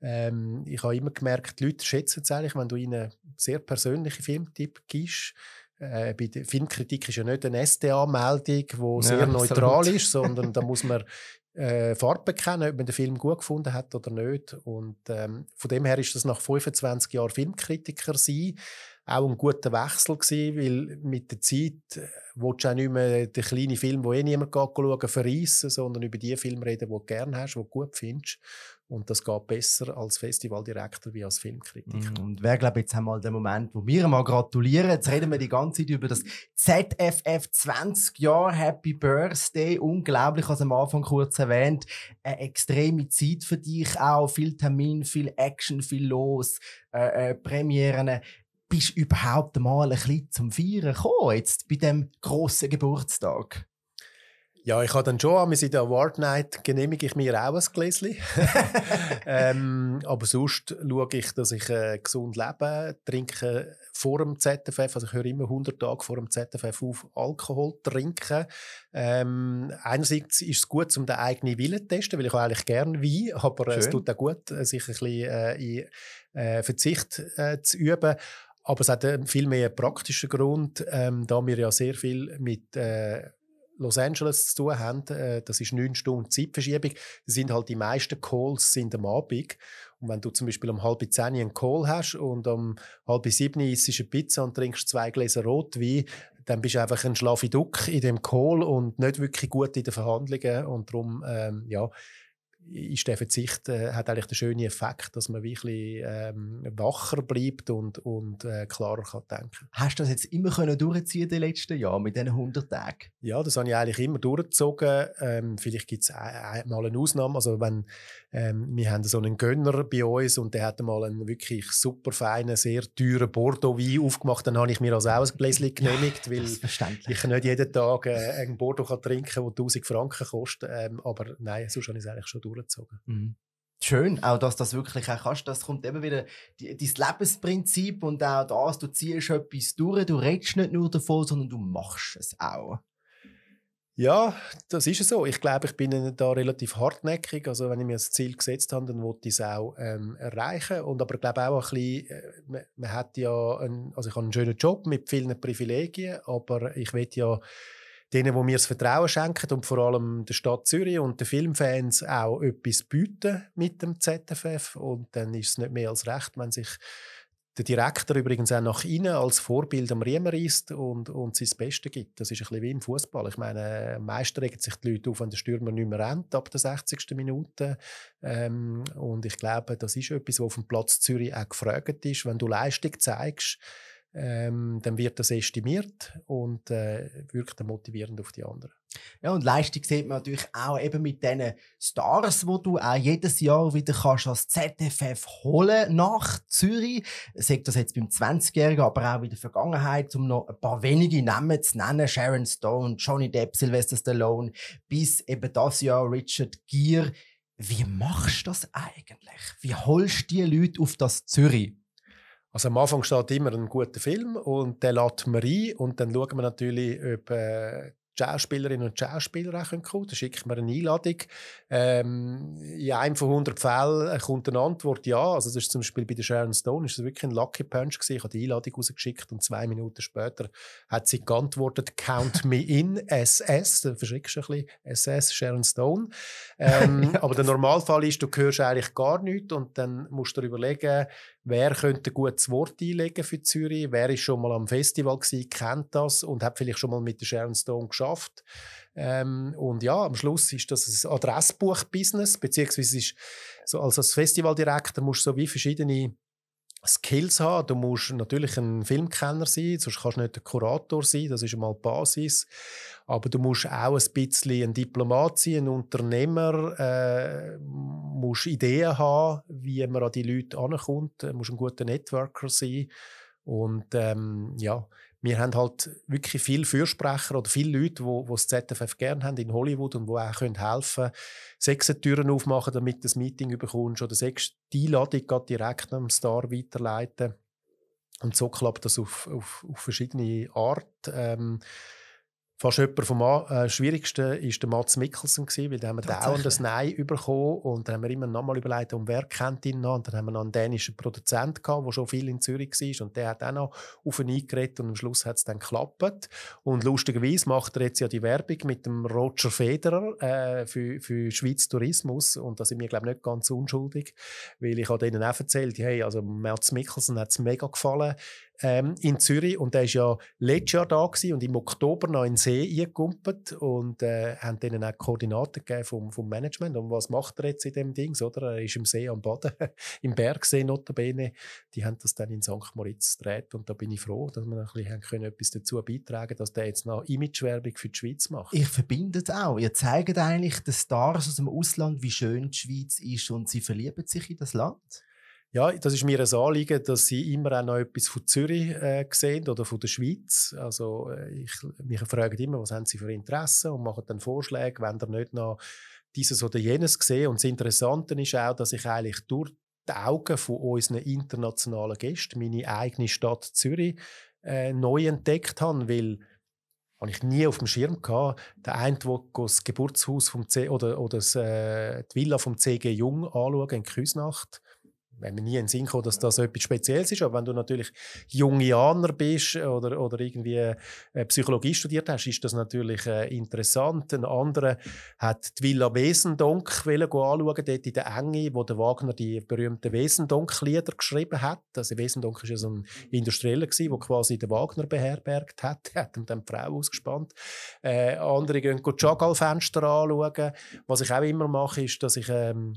ähm, ich habe immer gemerkt, die Leute schätzen es eigentlich, wenn du ihnen sehr persönliche Filmtipp gibst. Äh, bei der Filmkritik ist ja nicht eine SDA-Meldung, die ja, sehr neutral absolut. ist, sondern da muss man äh, Farbe bekennen, ob man den Film gut gefunden hat oder nicht. Und ähm, von dem her ist das nach 25 Jahren Filmkritiker sein auch ein guter Wechsel gewesen, weil mit der Zeit äh, willst du auch nicht mehr den kleinen Film, den eh niemand schaut, verreissen, sondern über die Filme reden, die du gerne hast, die du gut findest. Und das geht besser als Festivaldirektor wie als Filmkritiker. Mm, und wer, glaube jetzt einmal den Moment, wo wir mal gratulieren. Jetzt reden wir die ganze Zeit über das ZFF 20 Jahre Happy Birthday. Unglaublich, als am Anfang kurz erwähnt. Eine extreme Zeit für dich auch. Viel Termin, viel Action, viel los. Äh, äh, Premieren. Bist du überhaupt mal ein bisschen zum Feiern gekommen, jetzt bei dem grossen Geburtstag? Ja, ich habe dann schon, wir sind der Award Night, genehmige ich mir auch ein Gläschen. [laughs] ähm, aber sonst schaue ich, dass ich äh, gesund lebe, trinke vor dem ZFF, also ich höre immer 100 Tage vor dem ZFF auf, Alkohol trinken. Ähm, einerseits ist es gut, um den eigenen Willen zu testen, weil ich auch eigentlich gerne Wein, aber Schön. es tut auch gut, sich ein bisschen äh, in äh, Verzicht äh, zu üben. Aber es hat einen äh, viel mehr praktischen Grund, ähm, da wir ja sehr viel mit äh, Los Angeles zu tun haben, äh, das ist neun Stunden Zeitverschiebung, sind halt die meisten Calls sind am Abend. Und wenn du zum Beispiel um halb zehn einen Call hast und um halb sieben isst eine Pizza und trinkst zwei Gläser Rotwein, dann bist du einfach ein Schlafiduck in dem Call und nicht wirklich gut in den Verhandlungen. Und darum, ähm, ja, ist der Verzicht äh, hat eigentlich den schönen Effekt, dass man wirklich ähm, wacher bleibt und, und äh, klarer kann denken. Hast du das jetzt immer können durchziehen in den letzten Jahren mit diesen 100 Tagen? Ja, das habe ich eigentlich immer durchgezogen. Ähm, vielleicht gibt es mal eine Ausnahme. Also wenn ähm, wir haben so einen Gönner bei uns und der hat mal einen wirklich super feinen, sehr teuren Bordeaux-Wein aufgemacht, dann habe ich mir das auch als Gläschen [laughs] genehmigt, ja, weil ich nicht jeden Tag äh, einen Bordeaux kann trinken kann, der 1000 Franken kostet. Ähm, aber nein, sonst habe ich es eigentlich schon durch durchgezogen. Mhm. Schön, auch dass das wirklich auch kannst. Das kommt eben wieder dein Lebensprinzip und auch das, du ziehst etwas durch, du redest nicht nur davon, sondern du machst es auch. Ja, das ist so. Ich glaube, ich bin da relativ hartnäckig. Also wenn ich mir ein Ziel gesetzt habe, dann wollte ich es auch ähm, erreichen. Und aber ich glaube auch ein bisschen, äh, man, man, hat ja, einen, also ich habe einen schönen Job mit vielen Privilegien, aber ich will ja denen, wo mir das Vertrauen schenken und vor allem der Stadt Zürich und den Filmfans auch etwas bieten mit dem ZFF. Und dann ist es nicht mehr als recht, wenn sich der Direktor übrigens auch nach innen als Vorbild am Riemen reist und, und sein Bestes gibt. Das ist ein bisschen wie im Fußball. Ich meine, meist regen sich die Leute auf, wenn der Stürmer nicht mehr rennt ab der 60. Minute. Ähm, und ich glaube, das ist etwas, was auf dem Platz Zürich auch gefragt ist. Wenn du Leistung zeigst, ähm, dann wird das estimiert und äh, wirkt dann motivierend auf die anderen. Ja, und Leistung sieht man natürlich auch eben mit diesen Stars, wo du auch jedes Jahr wieder kannst als ZFF holen nach Zürich. Sagt das jetzt beim 20-Jährigen, aber auch in der Vergangenheit, um noch ein paar wenige Namen zu nennen. Sharon Stone, Johnny Depp, Sylvester Stallone, bis eben das Jahr Richard Gere. Wie machst du das eigentlich? Wie holst du die Leute auf das Zürich? Also am Anfang steht immer ein guter Film und den lädt man ein und dann schauen wir natürlich, ob äh, Schauspielerinnen und Schauspieler auch kommen können. Dann schickt man eine Einladung. Ähm, in einem von 100 Fällen äh, kommt eine Antwort ja. Also das ist zum Beispiel bei der Sharon Stone ist das wirklich ein Lucky Punch gewesen. Ich habe die Einladung rausgeschickt und zwei Minuten später hat sie geantwortet Count me in SS. Da verschickst du ein bisschen SS Sharon Stone. Ähm, [laughs] aber der Normalfall ist, du hörst eigentlich gar nichts und dann musst du dir überlegen, wer könnte ein gutes Wort einlegen für Zürich, wer ist schon mal am Festival gewesen, kennt das und hat vielleicht schon mal mit der Sharon Stone geschafft. Ähm, und ja, am Schluss ist das ein Adressbuch-Business, beziehungsweise ist, so als Festivaldirektor musst du so wie verschiedene Skills haben. Du musst natürlich ein Filmkenner sein, sonst kannst du nicht ein Kurator sein, das ist einmal die Basis. Aber du musst auch ein bisschen ein Diplomat sein, ein Unternehmer, äh, musst Ideen haben, wie man an die Leute ankommt, du musst ein guter Networker sein. Und ähm, ja, wir haben halt wirklich viele Fürsprecher oder viele Leute, die, die das ZFF gern haben in Hollywood und die auch helfen können, sechs Türen aufmachen, damit du das Meeting bekommst oder sechs die Einladung direkt am Star weiterleiten. Und so klappt das auf, auf, auf verschiedene Art. Ähm, fast jemand vom äh, Schwierigsten war der Mats Mikkelsen weil da haben wir dauernd ein Nein bekommen und dann haben wir immer noch mal überlegt, um wer kennt ihn noch und dann haben wir noch einen dänischen Produzenten, gehabt, der schon viel in Zürich war und der hat auch noch auf ihn eingeredet und am Schluss hat es dann geklappt und lustigerweise macht er jetzt ja die Werbung mit dem Roger Federer äh, für, für Schweiz Tourismus und da sind wir glaube ich nicht ganz unschuldig, weil ich habe denen auch erzählt, hey, also Mats Mikkelsen hat es mega gefallen, ähm, in Zürich und er war ja letztes Jahr da und im Oktober noch in den See eingekumpelt und äh, haben denen auch Koordinaten gegeben vom, vom Management und was macht er jetzt in dem Ding, oder? Er ist im See am Baden, [laughs] im Bergsee notabene. Die haben das dann in St. Moritz gedreht und da bin ich froh, dass wir ein bisschen können, etwas dazu beitragen dass der jetzt noch Imagewerbung für die Schweiz macht. Ich verbinde es auch. Ihr zeigt eigentlich den Stars aus dem Ausland, wie schön die Schweiz ist und sie verlieben sich in das Land. Ja, das ist mir ein Anliegen, dass sie immer auch noch etwas von Zürich äh, sehen oder von der Schweiz. Also äh, ich, mich fragen immer, was haben sie für Interessen und machen dann Vorschläge, wenn ihr nicht noch dieses oder jenes sehen. Und das Interessante ist auch, dass ich eigentlich durch die Augen von unseren internationalen Gästen meine eigene Stadt Zürich äh, neu entdeckt habe, weil habe ich nie auf dem Schirm gehabt. Der eine, der das Geburtshaus vom C oder, oder das, äh, die Villa vom CG Jung anschaut in Küsnacht, wenn mir nie in den Sinn kommt, dass das etwas Spezielles ist. Aber wenn du natürlich Jungianer bist oder, oder irgendwie äh, Psychologie studiert hast, ist das natürlich äh, interessant. Ein anderer hat die Villa Wesendonck anschauen, dort in der Enge, wo der Wagner die berühmten Wesendonck-Lieder geschrieben hat. Also Wesendonck war ja so ein Industrieller, der quasi den Wagner beherbergt hat. [laughs] Er hat ihm dann die Frau ausgespannt. Äh, andere gehen die Chagall-Fenster anschauen. Was ich auch immer mache, ist, dass ich ähm,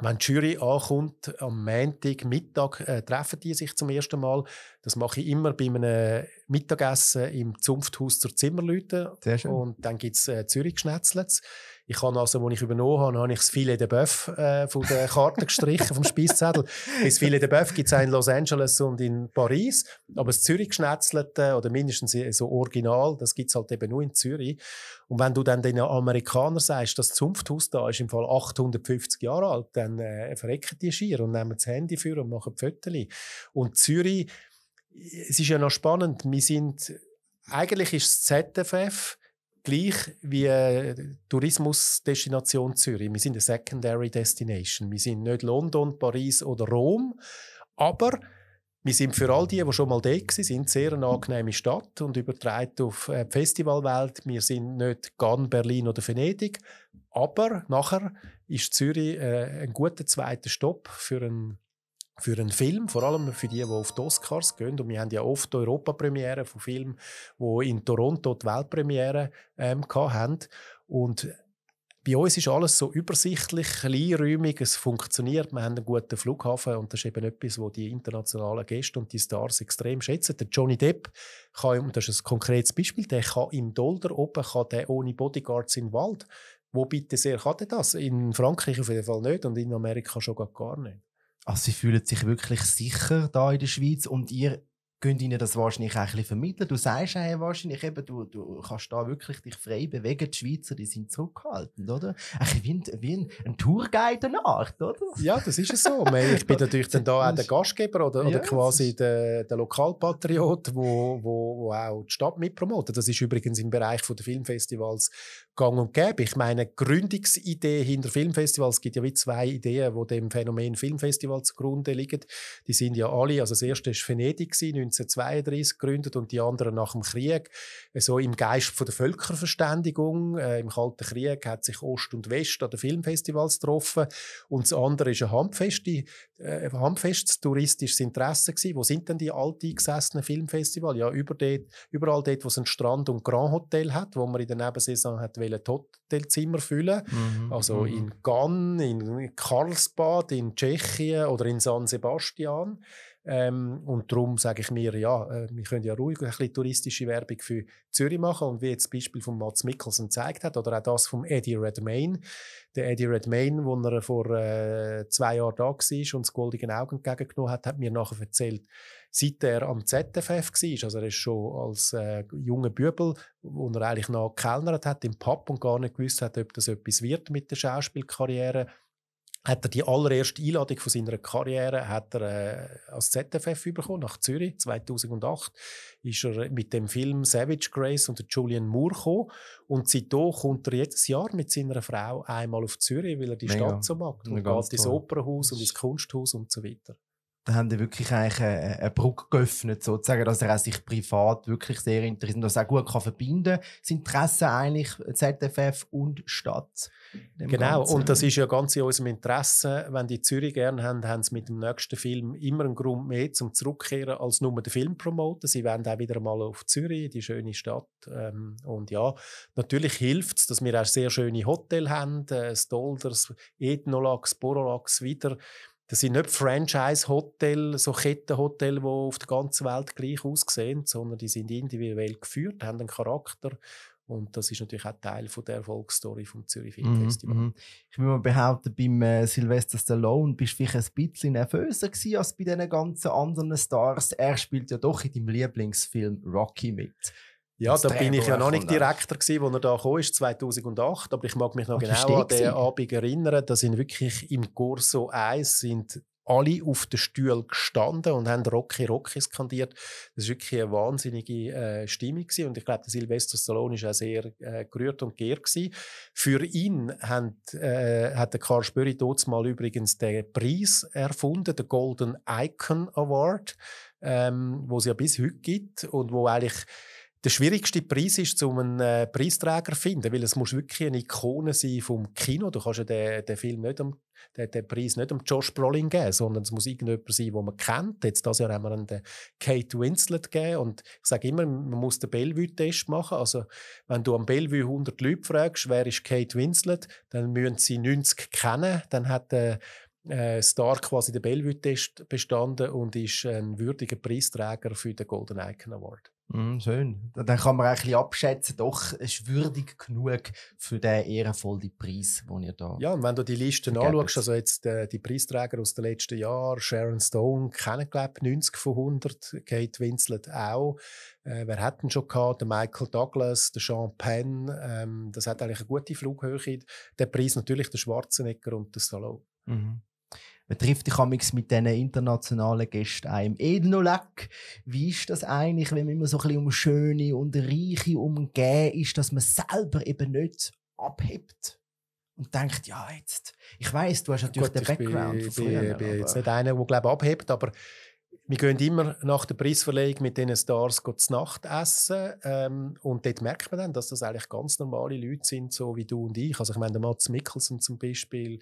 wenn die Jury ankommt, am Montag Mittag äh, treffen die sich zum ersten Mal. Das mache ich immer bei einem Mittagessen im Zunfthaus zur Zimmerleute. Sehr schön. Und dann gibt es äh, Zürich-Schnetzlets. Ich habe also, als ich übernommen habe, habe ich das Filet de Boeuf äh, von der Karte gestrichen, vom Speiszettel. Das Filet de Boeuf gibt es in Los Angeles und in Paris, aber das Zürich geschnetzelte oder mindestens so original, das gibt es halt eben nur in Zürich. Und wenn du dann den Amerikanern sagst, das Zunfthaus da ist im Fall 850 Jahre alt, dann äh, verrecken die schier und nehmen das Handy für und machen Fotos. Und Zürich, es ist ja noch spannend, wir sind, eigentlich ist das ZFF, gleich wie äh, Tourismusdestination Zürich. Wir sind eine Secondary Destination. Wir sind nicht London, Paris oder Rom, aber wir sind für all die, die schon mal da waren, sind sehr eine angenehme Stadt und übertreibt auf äh, die Festivalwelt. Wir sind nicht Cannes, Berlin oder Venedig, aber nachher ist Zürich äh, ein guter zweiter Stopp für einen für einen Film, vor allem für die, die auf die Oscars gehen. Und wir haben ja oft Europapremiere von Filmen, die in Toronto die Weltpremiere ähm, hatten. Und bei uns ist alles so übersichtlich, kleinräumig, es funktioniert, wir haben einen guten Flughafen und das ist eben etwas, wo die internationalen Gäste und die Stars extrem schätzen. Der Johnny Depp kann, und das ist ein konkretes Beispiel, der kann im Dolder oben, kann der ohne Bodyguards in den Wald. Wo bitte sehr kann der das? In Frankreich auf jeden Fall nicht und in Amerika schon gar nicht. Also sie fühlen sich wirklich sicher da in der Schweiz und ihr gehen ihnen das wahrscheinlich auch ein vermitteln. Du sagst auch wahrscheinlich eben, du, du kannst da wirklich dich frei bewegen. Die Schweizer, die sind zurückhaltend, oder? Ein wie ein, wie ein, Tourguide Nacht, oder? Ja, das ist es so. ich bin natürlich dann da auch der Gastgeber oder, ja, quasi der, der Lokalpatriot, wo, wo, wo auch die Stadt mitpromotet. Das ist übrigens im Bereich der Filmfestivals gang und gäbe. Ich meine, Gründungsidee hinter Filmfestivals, es gibt ja wie zwei Ideen, die dem Phänomen Filmfestival zugrunde liegen. Die sind ja alle, also das erste war Venedig 19 1932 gegründet und die anderen nach dem Krieg. So im Geist von der Völkerverständigung. Äh, Im Kalten Krieg hat sich Ost und West an den Filmfestivals getroffen. Und das andere ist ein handfeste, äh, handfestes touristisches Interesse gewesen. Wo sind denn die alteingesessenen Filmfestivals? Ja, über dort, überall dort, wo es ein Strand und Grand Hotel hat, wo man in der Nebensaison hat Hotelzimmer füllen. Mhm. Also mhm. in Cannes, in Karlsbad, in Tschechien oder in San Sebastian. Ähm, und darum sage ich mir, ja, äh, wir können ja ruhig ein bisschen touristische Werbung für Zürich machen. Und wie jetzt das Beispiel von Mats Mikkelsen gezeigt hat, oder auch das von Eddie Redmayne. Der Eddie Redmayne, wo er vor äh, zwei Jahren da war und das Goldigen Augen entgegengenommen hat, hat mir nachher erzählt, seit er am ZFF war, also er ist schon als äh, junger Bübel, wo er eigentlich noch gekellnert hat im Pub und gar nicht gewusst hat, ob das etwas wird mit der Schauspielkarriere, hat er die allererste Einladung von seiner Karriere hat er, äh, als ZFF bekommen, nach Zürich 2008. Ist er mit dem Film Savage Grace und Julian Moore gekommen. Und seitdem kommt er jedes Jahr mit seiner Frau einmal auf Zürich, weil er die Mega. Stadt so mag. Und Mega geht toll. ins Opernhaus und ins Kunsthaus und so weiter da haben die wirklich eigentlich eine, äh, äh, eine Brücke geöffnet, sozusagen, dass er auch sich privat wirklich sehr interessiert und das auch gut kann verbinden kann. Das Interesse eigentlich ZFF und Stadt. Genau, Ganzen. und das ist ja ganz in unserem Interesse. Wenn die Zürich gerne haben, haben sie mit dem nächsten Film immer einen Grund mehr zum Zurückkehren, als nur den Film promoten. Sie wollen auch wieder mal auf Zürich, die schöne Stadt. Ähm, und ja, natürlich hilft es, dass wir auch sehr schöne Hotels haben, äh, Stolders, Ethnolax, Borolax wieder das sind nicht Franchise-Hotels, so Kettenhotels, die auf der ganzen Welt gleich aussehen, sondern die sind individuell geführt, haben einen Charakter. Und das ist natürlich auch Teil von der Erfolgsstory vom Zürich Film mhm, Festival. Mm -hmm. Ich würde mal behaupten, beim äh, Sylvester Stallone bist du vielleicht ein bisschen nervöser gewesen als bei den ganzen anderen Stars. Er spielt ja doch in deinem Lieblingsfilm Rocky mit. Ja, da bin ich ja noch nicht Direktor gewesen, als er da kam, ist 2008, aber ich mag mich noch genau an den Abend erinnern, da sind wirklich im Corso 1 sind alle auf den Stuhl gestanden und haben Rocky Rocky skandiert. Das war wirklich eine wahnsinnige äh, Stimmung gewesen. und ich glaube, Silvester Stallone war auch sehr äh, gerührt und geehrt. Für ihn haben, äh, hat der Karl Spöri mal übrigens den Preis erfunden, den Golden Icon Award, ähm, wo es ja bis heute gibt und wo eigentlich der schwierigste Preis ist, um einen äh, Preisträger zu finden, weil es muss wirklich eine Ikone sein vom Kino. Du kannst ja den, den Film nicht am, den, den Preis nicht am Josh Brolin geben, sondern es muss irgendjemand sein, den man kennt. Jetzt das Jahr haben wir einen Kate Winslet gegeben und ich sage immer, man muss den Bellevue-Test machen. Also wenn du am Bellevue 100 Leute fragst, wer ist Kate Winslet, dann müssen sie 90 kennen. Dann hat der äh, äh, Star quasi den Bellevue-Test bestanden und ist ein würdiger Preisträger für den Golden Icon Award. Mm, schön. Dann kann man auch abschätzen, doch ist würdig genug für den ehrenvollen Preis, den ihr da. Ja, und wenn du die Liste anschaust, also jetzt die, äh, die Preisträger aus den letzten Jahren, Sharon Stone kennen, glaube 90 von 100, Kate Winslet auch. Äh, wer hat denn schon gehabt? Der Michael Douglas, der Sean Penn. Ähm, das hat eigentlich eine gute Flughöhe. Der Preis natürlich der Schwarzenegger und der Stallone. Mhm man trifft dich amigs mit diesen internationalen Gästen auch im Ednoleck. Wie ist das eigentlich, wenn man immer so ein bisschen um Schöne und Reiche umgeben ist, dass man selber eben nicht abhebt? Und denkt, ja, jetzt. Ich weiß, du hast natürlich Gut, den Background. Ich bin, früher, ich bin jetzt nicht einer, der glaube ich, abhebt, aber wir gehen immer nach der Preisverleihung mit diesen Stars zu Nacht essen. Ähm, und dort merkt man dann, dass das eigentlich ganz normale Leute sind, so wie du und ich. Also ich meine, der Mats Mikkelsen zum Beispiel,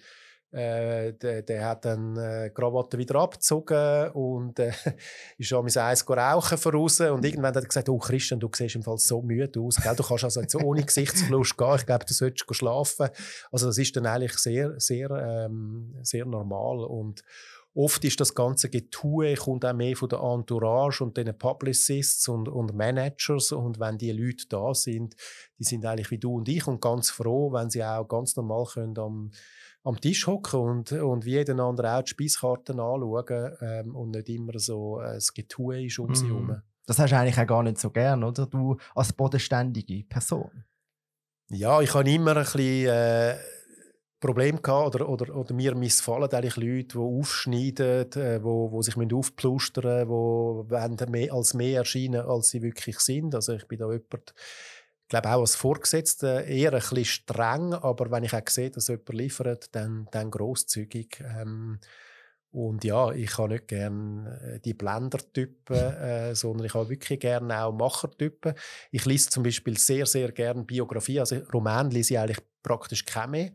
äh, der, der, hat dann äh, Krawatte wieder abgezogen und äh, [laughs] ist an mein Eis rauchen voraus. Und mhm. irgendwann hat er gesagt, oh Christian, du siehst im Fall so müde aus. Gell? Du kannst also jetzt ohne [laughs] Gesichtsfluss gehen. Ich glaube, du solltest schlafen. Also das ist dann eigentlich sehr, sehr, ähm, sehr normal. Und oft ist das ganze Getue, kommt auch mehr von der Entourage und den Publicists und, und Managers. Und wenn die Leute da sind, die sind eigentlich wie du und ich und ganz froh, wenn sie auch ganz normal können am am Tisch hocken und, und wie jeden anderen auch die Speiskarten anschauen ähm, und nicht immer so ein äh, Getue ist um mm. sie mhm. herum. Das hast du eigentlich auch gar nicht so gern, oder? Du als bodenständige Person. Ja, ich habe immer ein bisschen äh, Problem gehabt oder, oder, oder mir missfallen eigentlich Leute, die aufschneiden, äh, wo, wo sich aufplustern müssen, die mehr, als mehr erscheinen, als sie wirklich sind. Also ich bin da jemand, ich glaube auch als Vorgesetzter eher ein bisschen streng, aber wenn ich auch sehe, dass jemand liefert, dann, dann grosszügig. Ähm, und ja, ich habe nicht gerne äh, die Blender-Typen, äh, sondern ich habe wirklich gerne auch Macher-Typen. Ich lese zum Beispiel sehr, sehr gerne Biografie. Also Roman lese ich eigentlich praktisch keine mehr.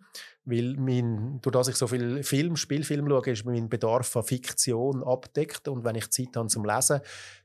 Weil mein, durch dass ich so viel Film, Spielfilm schaue, ist mein Bedarf an Fiktion abdeckt. Und wenn ich Zeit habe zum Lesen,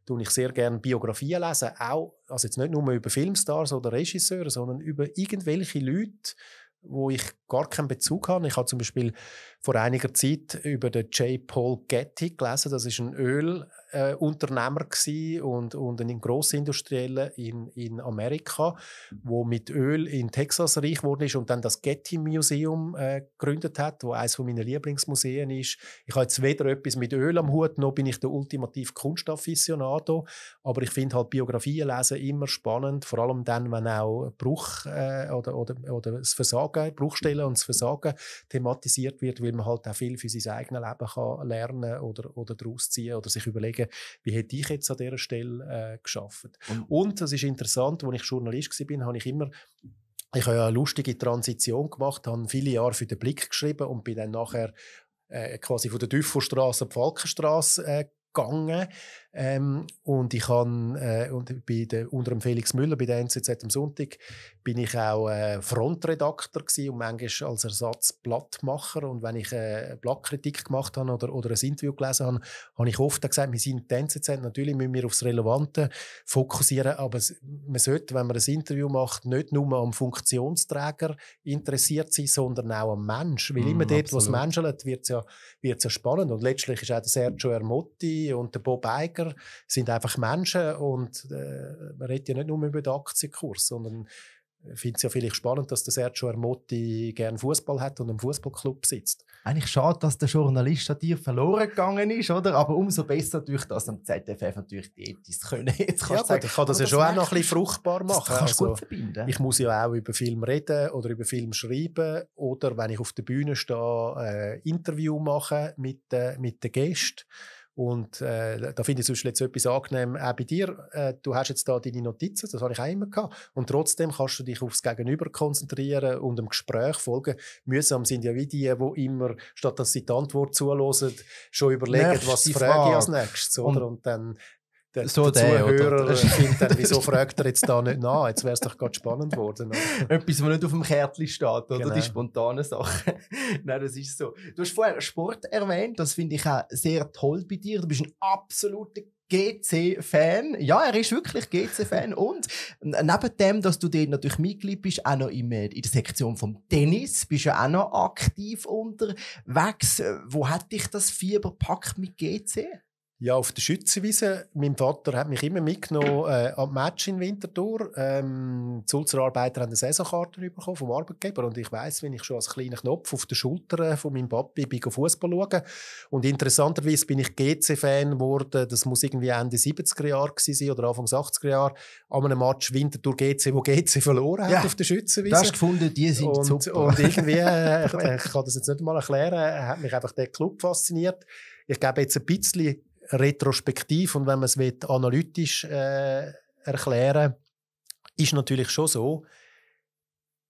tue ich sehr gerne Biografien lesen. Auch, also jetzt nicht nur über Filmstars oder Regisseure, sondern über irgendwelche Leute, wo ich gar keinen Bezug habe. Ich habe zum Beispiel vor einiger Zeit über den J. Paul Getty gelesen. Das ist ein Ölunternehmer äh, und, und ein Grossindustrieller in, in Amerika, wo mit Öl in Texas reich wurde ist und dann das Getty Museum äh, gegründet hat, wo eines meiner Lieblingsmuseen ist. Ich habe jetzt weder etwas mit Öl am Hut, noch bin ich der ultimativ Kunstafficionado, aber ich finde halt Biografien lesen immer spannend, vor allem dann, wenn auch Bruch äh, oder, oder, oder das Versagen, Bruchstellen Fehlen und das Versagen thematisiert wird, weil man halt auch viel für sein eigenes Leben kann lernen oder, oder daraus ziehen oder sich überlegen, wie hätte ich jetzt an dieser Stelle äh, geschafft. Und, und das ist interessant, als ich Journalist war, habe ich immer ich habe ja eine lustige Transition gemacht, habe viele Jahre für den Blick geschrieben und bin dann nachher äh, quasi von der Tüffelstraße auf die Falkenstraße äh, gegangen ähm, und ich kann, äh, und bei der, unter dem Felix Müller bei der NZZ am Sonntag bin ich auch äh, Frontredakteur gewesen und manchmal als Ersatz Blattmacher. Und wenn ich äh, Blattkritik gemacht habe oder, oder ein Interview gelesen habe, habe ich oft gesagt, wir sind die NZZ, natürlich müssen wir aufs Relevante fokussieren, aber man sollte, wenn man ein Interview macht, nicht nur am Funktionsträger interessiert sein, sondern auch am Mensch. Weil mm, immer dort, wo es menschelt, wird es ja, wird's ja spannend. Und letztlich ist auch der Sergio Ermotti und der Bob Eiger Anleger sind einfach Menschen und äh, man redet ja nicht nur über den Aktienkurs, sondern äh, finde es ja vielleicht spannend, dass der Sergio Ermotti gerne Fußball hat und im Fußballclub sitzt. Eigentlich schade, dass der Journalist an dir verloren gegangen ist, oder? Aber umso besser natürlich, dass am ZFF natürlich die Etis können. [laughs] Jetzt ja, gut, sagen, ich kann das ja das schon auch noch ein bisschen fruchtbar machen. Also, ich muss ja auch über Film reden oder über Film schreiben oder wenn ich auf der Bühne stehe, äh, Interview machen mit, äh, mit den Gästen. Und äh, da finde ich sonst jetzt etwas angenehm, auch bei dir. Äh, du hast jetzt da deine Notizen, das habe ich auch immer gehabt. Und trotzdem kannst du dich aufs Gegenüber konzentrieren und dem Gespräch folgen. Mühsam sind ja wie die, die immer, statt dass sie die Antwort zulassen, schon überlegen, was frage ich als nächstes. Oder? Und, und dann der, so der Zuhörer findet dann, wieso fragt er jetzt da nicht nach? Jetzt wäre es doch gerade spannend geworden. Etwas, was nicht auf dem Kärtchen steht, oder? Genau. Die spontanen Sachen. [laughs] Nein, das ist so. Du hast vorher Sport erwähnt, das finde ich auch sehr toll bei dir. Du bist ein absoluter GC-Fan. Ja, er ist wirklich GC-Fan. Und neben dem, dass du dort natürlich Mitglied bist, auch noch in der Sektion vom Tennis, bist ja auch noch aktiv unterwegs. Wo hat dich das Fieber gepackt mit GC? Ja, auf der Schützenwiese. Mein Vater hat mich immer mitgenommen äh, am Match in Winterthur. Ähm, die Sulzer Arbeiter haben eine Saisonkarte bekommen vom Arbeitgeber und ich weiß, wenn ich schon als kleiner Knopf auf der Schulter äh, von meinem Papi bin Fußball schaue. Und interessanterweise bin ich GC-Fan geworden. Das muss irgendwie Ende 70er Jahre sein oder Anfang 80er Jahre. An einem Match Winterthur GC, wo GC verloren ja, hat auf der Schützenwiese. Das gefunden, die sind und, super. Und irgendwie, äh, [laughs] ich, ich kann das jetzt nicht mal erklären, äh, hat mich einfach der Club fasziniert. Ich gebe jetzt ein bisschen retrospektiv und wenn man es analytisch äh, erklären ist natürlich schon so,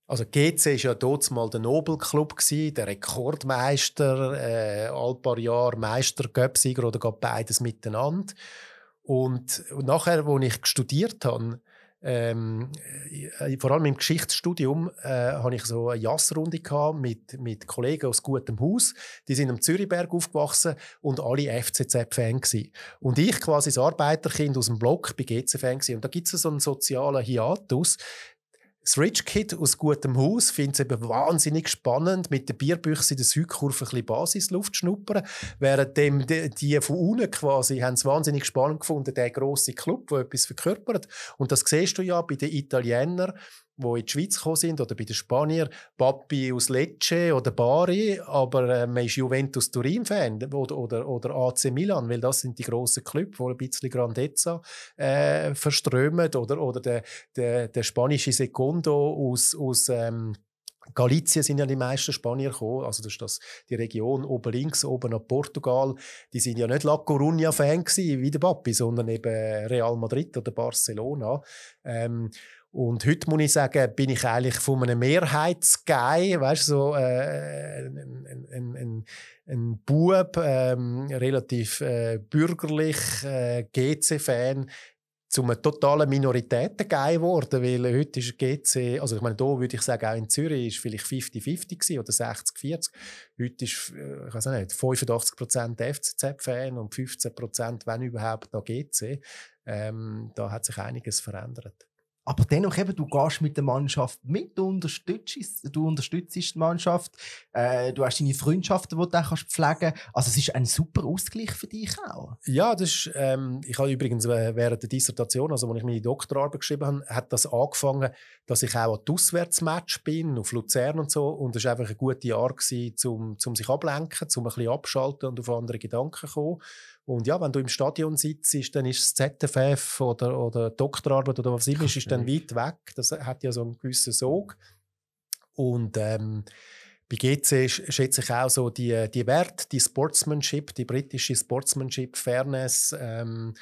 also GC war ja dort mal der Nobelclub der Rekordmeister, äh, all paar Jahre Meister, Göpsiger oder gab beides miteinander. Und nachher, als ich studiert habe, ähm, äh, vor allem im Geschichtsstudium äh, habe ich so eine Jassrunde gehabt mit, mit Kollegen aus gutem Haus. Die sind am Zürichberg aufgewachsen und alle FCZ-Fan gsi. Und ich quasi als Arbeiterkind aus dem Block bin GC-Fan gsi. Und da gibt es so einen sozialen Hiatus, das Rich Kid aus gutem Haus findet es eben wahnsinnig spannend, mit der Bierbüchse in der Südkurve ein bisschen Basisluft schnuppern. Während dem, die von unten quasi haben es wahnsinnig spannend gefunden, der grosse Club, der etwas verkörpert. Und das siehst du ja bei den Italienern, wo in die Schweiz gekommen sind, oder bei den Spaniern, Papi aus Lecce oder Bari, aber äh, man ist Juventus Turin-Fan oder, oder, oder AC Milan, weil das sind die grossen Clubs, die ein bisschen Grandezza äh, verströmen, oder, oder der, der, der spanische Secondo aus, aus ähm, Galicien sind ja die meisten Spanier gekommen, also das ist das, die Region oben links, oben nach Portugal. Die sind ja nicht La Coruña-Fan wie der Papi, sondern eben Real Madrid oder Barcelona. Ähm, und heute muss ich sagen, bin ich eigentlich von einem Mehrheitsguy, weißt so äh, ein, ein, ein, ein Bub, ähm, relativ äh, bürgerlich, äh, GC-Fan, zu zum totalen minoritäten Minoritätengeil geworden, weil heute ist GC, also ich meine, hier würde ich sagen, auch in Zürich ist vielleicht 50-50 oder 60-40. Heute ist, äh, ich weiß nicht, 85% FCZ-Fan und 15%, wenn überhaupt, noch GC. Ähm, da hat sich einiges verändert. Aber dennoch eben, du gehst mit der Mannschaft mit, du unterstützt, du unterstützt die Mannschaft, äh, du hast deine Freundschaften, die du kannst pflegen kannst. Also es ist ein super Ausgleich für dich auch. Ja, das ist, ähm, ich habe übrigens äh, während der Dissertation, also als ich meine Doktorarbeit geschrieben habe, hat das angefangen, dass ich auch an Auswärtsmatch bin, auf Luzern und so. Und es war einfach ein gutes Jahr, um, um sich ablenken, um ein bisschen abschalten und auf andere Gedanken zu kommen. Und ja, wenn du im Stadion sitzt, dann ist das ZFF oder, oder Doktorarbeit oder was immer, ist, ist dann weit weg. Das hat ja so einen gewissen Sog. Und ähm, bei GC schätze ich auch so die, die Werte, die Sportsmanship, die britische Sportsmanship, Fairness. Ähm,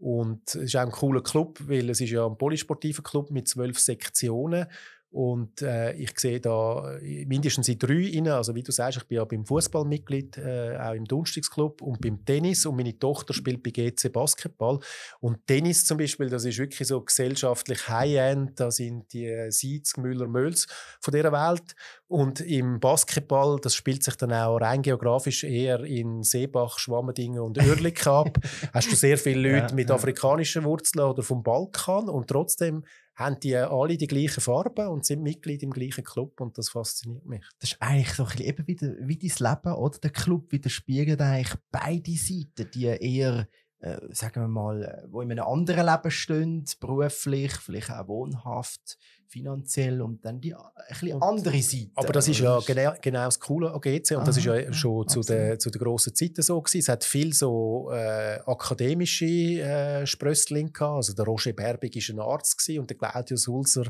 und es ist auch ein cooler Club, weil es ist ja ein polysportiver Club mit zwölf Sektionen. Und äh, ich sehe da äh, mindestens in drei rein. Also wie du sagst, ich bin ja beim Fußballmitglied, äh, auch im Dunstigsclub und beim Tennis. Und meine Tochter spielt bei GC Basketball. Und Tennis zum Beispiel, das ist wirklich so gesellschaftlich High-End. Da sind die äh, Seitz, Müller, Mölz von dieser Welt. Und im Basketball, das spielt sich dann auch rein geografisch eher in Seebach, Schwammendingen und Örlik ab. [laughs] Hast du sehr viele Leute ja, mit ja. afrikanischen Wurzeln oder vom Balkan. Und trotzdem haben die alle die gleichen Farben und sind Mitglied im gleichen Club und das fasziniert mich. Das ist eigentlich so ein bisschen eben wieder wie dein Leben oder der Club widerspiegelt eigentlich beide Seiten, die eher äh, sagen wir mal, äh, wo in einem anderen Leben stehen, beruflich, vielleicht auch wohnhaft, finanziell und dann die äh, ein bisschen andere Seite. Aber das ist ja genau, genau das Coole an GC und Aha, das ist ja schon ja, zu der, zu der grossen Zeiten so gewesen. Es hat viel so äh, akademische äh, Sprösslinge gehabt. Also der Roger Berbig war ein Arzt gewesen und der Claudius Hulser,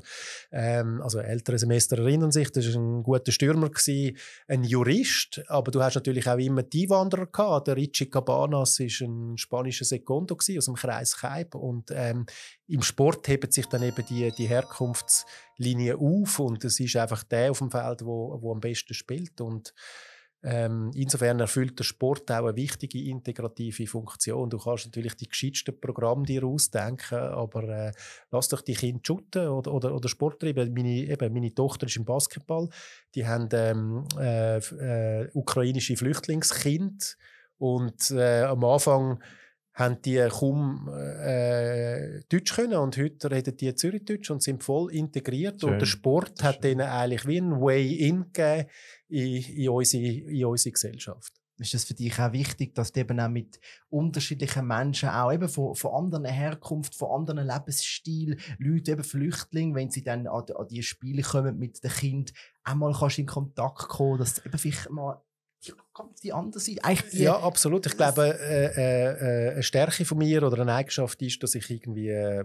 ähm, also ältere Semester erinnern sich, das war ein guter Stürmer gewesen, ein Jurist, aber du hast natürlich auch immer die Einwanderer gehabt. Der Richie Cabanas war ein spanischer Sekondo aus dem Kreis Keib und ähm, im Sport hebt sich dann eben die, die Herkunftslinie auf und es ist einfach der auf dem Feld, wo, wo am besten spielt und ähm, insofern erfüllt der Sport auch eine wichtige integrative Funktion. Du kannst natürlich die geschicktesten Programme dir ausdenken, aber äh, lass doch die Kinder shooten oder, oder, oder Sport treiben. Meine, eben, meine Tochter ist im Basketball. Die haben ähm, äh, äh, ukrainische Flüchtlingskind und äh, am Anfang haben die kaum äh, Deutsch können und heute reden die Zürichdeutsch und sind voll integriert. Schön. Und der Sport hat ihnen eigentlich wie ein Way-In gegeben in, in, unsere, in unsere Gesellschaft. Ist das für dich auch wichtig, dass du eben auch mit unterschiedlichen Menschen, auch eben von, von anderen Herkunft, von anderen Lebensstilen, Leute, eben Flüchtlinge, wenn sie dann an, an die Spiele kommen mit den Kind, einmal kannst du in Kontakt kommen, dass du eben vielleicht mal ganz die anders sein. die, ja, absolut. Ich glaube, äh, äh, äh, eine Stärke von mir oder eine Eigenschaft ist, dass ich irgendwie, äh,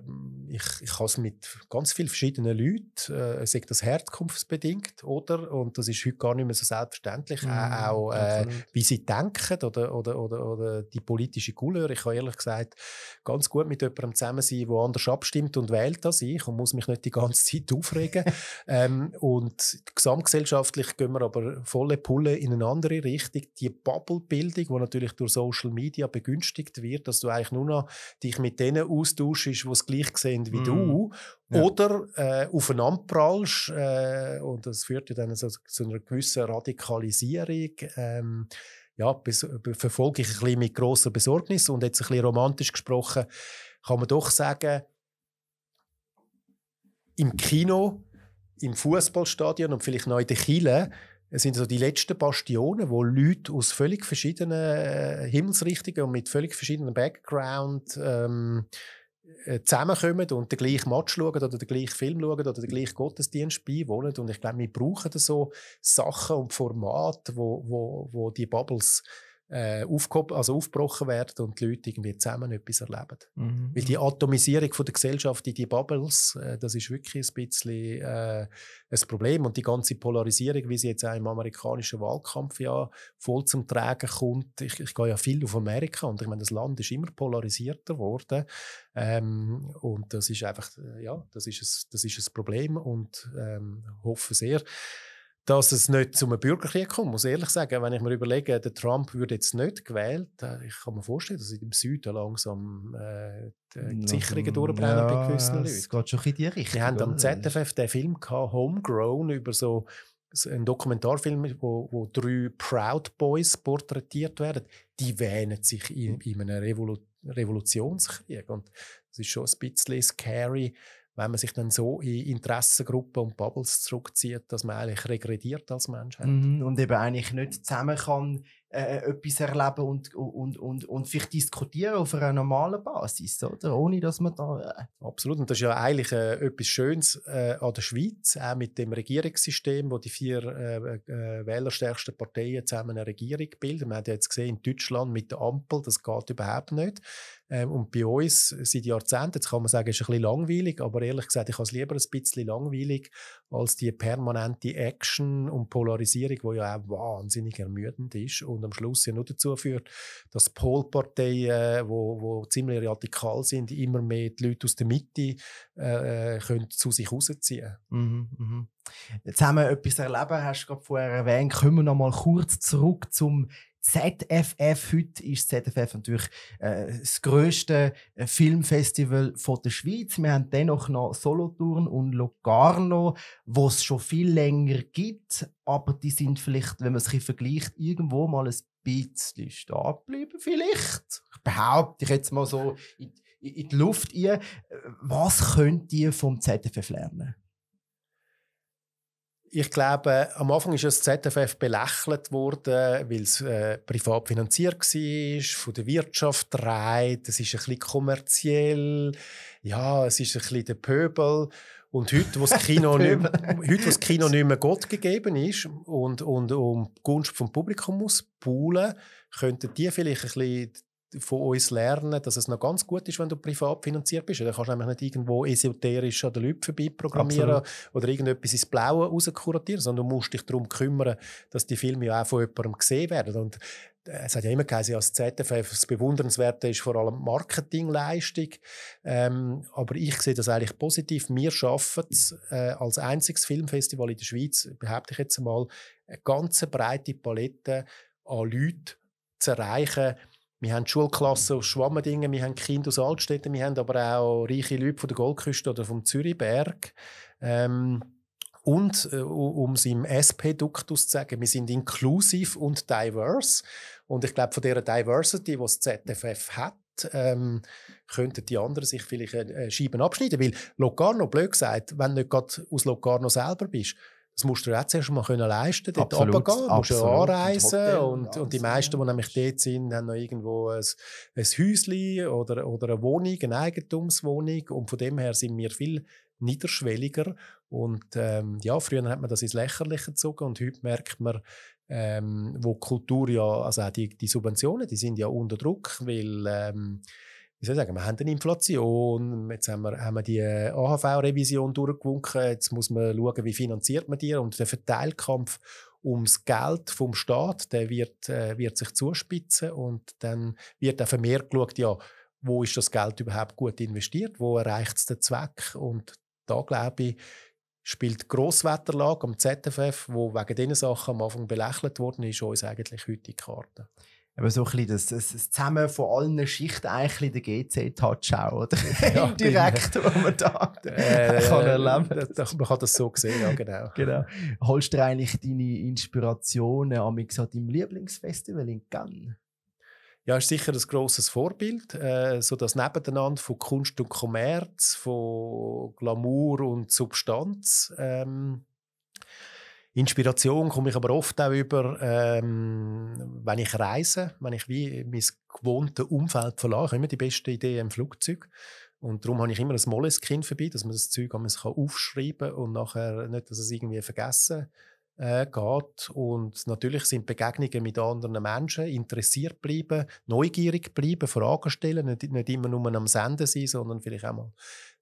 ich, ich kann es mit ganz vielen verschiedenen Leuten, äh, sei das herkunftsbedingt, oder? Und das ist heute gar nicht mehr so selbstverständlich. Mhm, äh, auch, äh, wie sie denken oder, oder, oder, oder die politische Couleur. Ich kann ehrlich gesagt ganz gut mit jemandem zusammen sein, der anders abstimmt und wählt als ich und muss mich nicht die ganze Zeit aufregen. [laughs] ähm, und gesamtgesellschaftlich gehen wir aber volle Pulle in eine andere Richtung richtig die Bubblebildung, die natürlich durch Social Media begünstigt wird, dass du eigentlich nur noch dich mit denen austauschst, die es gleich sehen wie mm. du, ja. oder äh, aufeinander äh, und das führt ja dann so, zu einer gewissen Radikalisierung. Ähm, ja, verfolge ich ein bisschen mit grosser Besorgnis und jetzt ein bisschen romantisch gesprochen, kann man doch sagen, im Kino, im Fußballstadion und vielleicht noch in der Kille es sind so die letzten Bastionen, wo Leute aus völlig verschiedenen äh, Himmelsrichtungen und mit völlig verschiedenen Background ähm, äh, zusammenkommen und den gleichen Match schauen oder den gleichen Film schauen oder den gleichen Gottesdienst beiwohnen. Und ich glaube, wir brauchen so Sachen und Formate, wo, wo, wo die Bubbles äh, also aufgebrochen werden und die Leute irgendwie zusammen etwas erleben. Mhm. Weil die Atomisierung von der Gesellschaft in die Bubbles, äh, das ist wirklich ein bisschen äh, ein Problem. Und die ganze Polarisierung, wie sie jetzt auch im amerikanischen Wahlkampf ja voll zum Tragen kommt, ich, ich gehe ja viel auf Amerika und ich meine, das Land ist immer polarisierter geworden. Ähm, und das ist einfach, äh, ja, das ist ein, das ist ein Problem und ähm, hoffe sehr, dass es nicht zu einem Bürgerkrieg kommt. Ich muss ehrlich sagen, wenn ich mir überlege, der Trump würde jetzt nicht gewählt, äh, ich kann mir vorstellen, dass im Süden langsam äh, die Sicherungen durchbrennen ja, bei gewissen Leuten. Es geht schon in die Richtung. Wir haben am ZFF den Film gehabt, Homegrown über so ein Dokumentarfilm, wo, wo drei Proud Boys porträtiert werden. Die wähnen sich in, hm. in einem Revolu Revolutionskrieg und das ist schon ein bisschen scary wenn man sich dann so in Interessengruppen und Bubbles zurückzieht, dass man eigentlich regrediert als Mensch. Hat. Mhm. Und eben eigentlich nicht zusammen kann äh, äh, etwas erleben und, und, und, und vielleicht diskutieren auf einer normalen Basis, oder? Ohne, dass man da... Äh Absolut, und das ist ja eigentlich äh, etwas Schönes äh, an der Schweiz, auch mit dem Regierungssystem, wo die vier äh, äh, wählerstärksten Parteien zusammen eine Regierung bilden. Man hat ja jetzt gesehen, in Deutschland mit der Ampel, das geht überhaupt nicht. Ähm, und bei uns seit Jahrzehnten, jetzt kann man sagen, ist ein bisschen langweilig, aber ehrlich gesagt, ich habe es lieber ein bisschen langweilig als die permanente Action und Polarisierung, die ja auch wahnsinnig ermüdend ist. Und und am Schluss ja nur dazu führt, dass Polparteien, die äh, wo, wo ziemlich radikal sind, immer mehr die Leute aus der Mitte äh, äh können zu sich rausziehen können. Jetzt haben wir etwas erlebt, hast du gerade vorher erwähnt. Kommen wir noch mal kurz zurück zum ZFF. Heute ist ZFF natürlich äh, das grösste äh, Filmfestival von der Schweiz. Wir haben dennoch noch Solothurn und Locarno, wo es schon viel länger gibt. Aber die sind vielleicht, wenn man es vergleicht, irgendwo mal ein bisschen stehen geblieben. Vielleicht. Ich behaupte ich jetzt mal so in, in die Luft. Ein. Äh, was könnt ihr vom ZFF lernen? Ich glaube, am Anfang ist das ZFF belächelt worden, weil es äh, privat finanziert war, von der Wirtschaft dreht, es ist ein bisschen kommerziell, ja, es ist ein bisschen der Pöbel. Und heute, wo [laughs] das Kino, nicht, heute, wo das Kino nicht mehr Gott gegeben ist und, und um Gunst vom Publikum muss poolen, könnten die vielleicht ein bisschen von uns lernen, dass es noch ganz gut ist, wenn du privat finanziert bist. Dann kannst du nämlich nicht irgendwo esoterisch an den Leuten vorbeiprogrammieren oder irgendetwas ins Blaue rauskuratieren, sondern du musst dich darum kümmern, dass die Filme auch von jemandem gesehen werden. Und äh, es hat ja immer geheißen, als ZFF das Bewundernswerte ist vor allem Marketingleistung. Ähm, aber ich sehe das eigentlich positiv. Wir schaffen es äh, als einziges Filmfestival in der Schweiz, behaupte ich jetzt einmal, eine ganze breite Palette an Leuten zu erreichen, wir haben Schulklassen aus Schwammendingen, wir haben Kinder aus Altstädten, wir haben aber auch reiche Leute von der Goldküste oder vom Zürichberg. Ähm, und äh, um es im SP-Duktus zu sagen, wir sind inklusiv und diverse. Und ich glaube, von dieser Diversity, die das ZFF hat, ähm, könnten die anderen sich vielleicht äh, äh, Scheiben abschneiden. Weil Locarno, blöd gesagt, wenn du nicht gerade aus Locarno selber bist, das musst du dir auch zuerst mal können leisten dort absolut, runtergehen. Du musst ja anreisen. und, und, und, die meisten, die nämlich dort sind, haben noch irgendwo ein, ein Häuschen oder, oder eine Wohnung, eine Eigentumswohnung. Und von dem her sind wir viel niederschwelliger. Und ähm, ja, früher hat man das ins Lächerliche gezogen und heute merkt man, ähm, wo Kultur ja, also auch die, die Subventionen, die sind ja unter Druck, weil ähm, wie soll ich sagen, wir haben eine Inflation, jetzt haben wir, haben wir die äh, AHV-Revision durchgewunken, jetzt muss man schauen, wie finanziert man die und der Verteilkampf ums Geld vom Staat, der wird, äh, wird sich zuspitzen und dann wird auch vermehrt geschaut, ja, wo ist das Geld überhaupt gut investiert, wo erreicht es den Zweck und da glaube ich, spielt die Grosswetterlage am ZFF, wo wegen diesen Sachen am Anfang belächelt worden ist, uns eigentlich heute die Karte. Aber so ein bisschen das, das, das Zusammen von allen Schichten eigentlich der GC-Touch auch, oder? [laughs] Ja, [laughs] Indirekt, ja. Genau. wo man da äh, kann erleben kann. Man kann das so sehen, ja, genau. [laughs] genau. Holst du eigentlich deine Inspirationen an am deinem Lieblingsfestival in Cannes? Ja, ist sicher ein grosses Vorbild. Äh, so das Nebeneinander von Kunst und Kommerz, von Glamour und Substanz. Ähm, Inspiration komme ich aber oft auch über, ähm, wenn ich reise, wenn ich wie mein gewohntes Umfeld verlasse, immer die beste Idee im Flugzeug. Und darum habe ich immer ein Molleskind vorbei, dass man das Zeug man es aufschreiben kann und nachher nicht, dass es irgendwie vergessen äh, geht. Und natürlich sind Begegnungen mit anderen Menschen, interessiert bleiben, neugierig bleiben, Fragen stellen, nicht, nicht immer nur am Senden sein, sondern vielleicht auch mal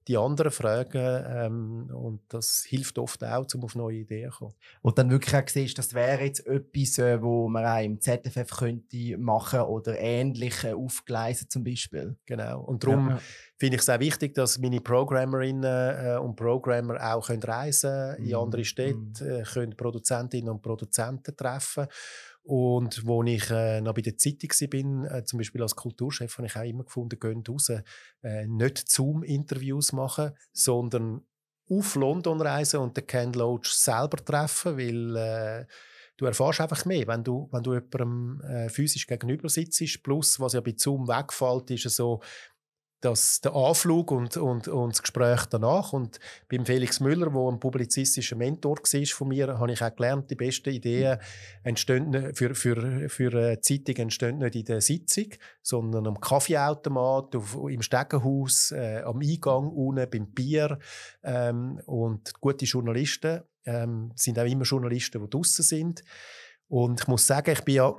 die anderen fragen. Ähm, und das hilft oft auch, um auf neue Ideen zu kommen. Und dann wirklich auch siehst, das wäre jetzt etwas, äh, wo man auch im ZFF könnte machen oder ähnliche äh, aufgleisen zum Beispiel. Genau. Und darum ja. finde ich es auch wichtig, dass meine Programmerinnen äh, und Programmer auch können reisen können, in mhm. andere Städte, mhm. Äh, können Produzentinnen und Produzenten treffen können. Und wo ich äh, noch bei der Zeitung war, äh, zum Beispiel als Kulturchef, habe ich auch immer gefunden, gehen raus, äh, nicht Zoom-Interviews machen, sondern auf London reisen und den Ken Loach selber treffen, weil äh, du erfährst einfach mehr, wenn du, wenn du jemandem äh, physisch gegenüber sitzt. Plus, was ja bei Zoom wegfällt, ist so, dass der Anflug und, und, und das Gespräch danach und beim Felix Müller, der ein publizistischer Mentor war von mir, habe ich auch gelernt, die besten Ideen entstehen für, für, für eine Zeitung entstehen nicht in der Sitzung, sondern am Kaffeeautomat, auf, im Stegenhaus, äh, am Eingang unten, beim Bier ähm, und gute Journalisten ähm, sind auch immer Journalisten, die draußen sind und ich muss sagen, ich bin ja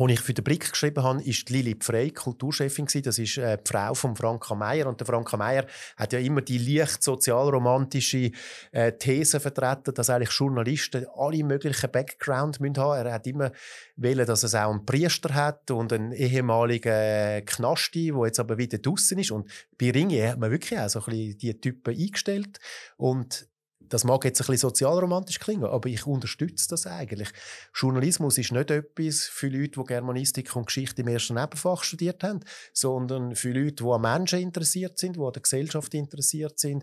als ich für den Blick geschrieben habe, ist Lili Frey Kulturchefin Das ist äh, die Frau von Franka Meyer und der Franka Meyer hat ja immer die leicht sozialromantische äh, These vertreten, dass eigentlich Journalisten alle möglichen Background müssen Er hat immer wählen, dass es auch einen Priester hat und einen ehemaligen äh, Knasti, der jetzt aber wieder draußen ist. Und bei Ringe hat man wirklich auch so ein bisschen die Typen eingestellt und das mag jetzt ein bisschen sozialromantisch klingen, aber ich unterstütze das eigentlich. Journalismus ist nicht etwas für Leute, die Germanistik und Geschichte im ersten Nebenfach studiert haben, sondern für Leute, die an Menschen interessiert sind, die an der Gesellschaft interessiert sind,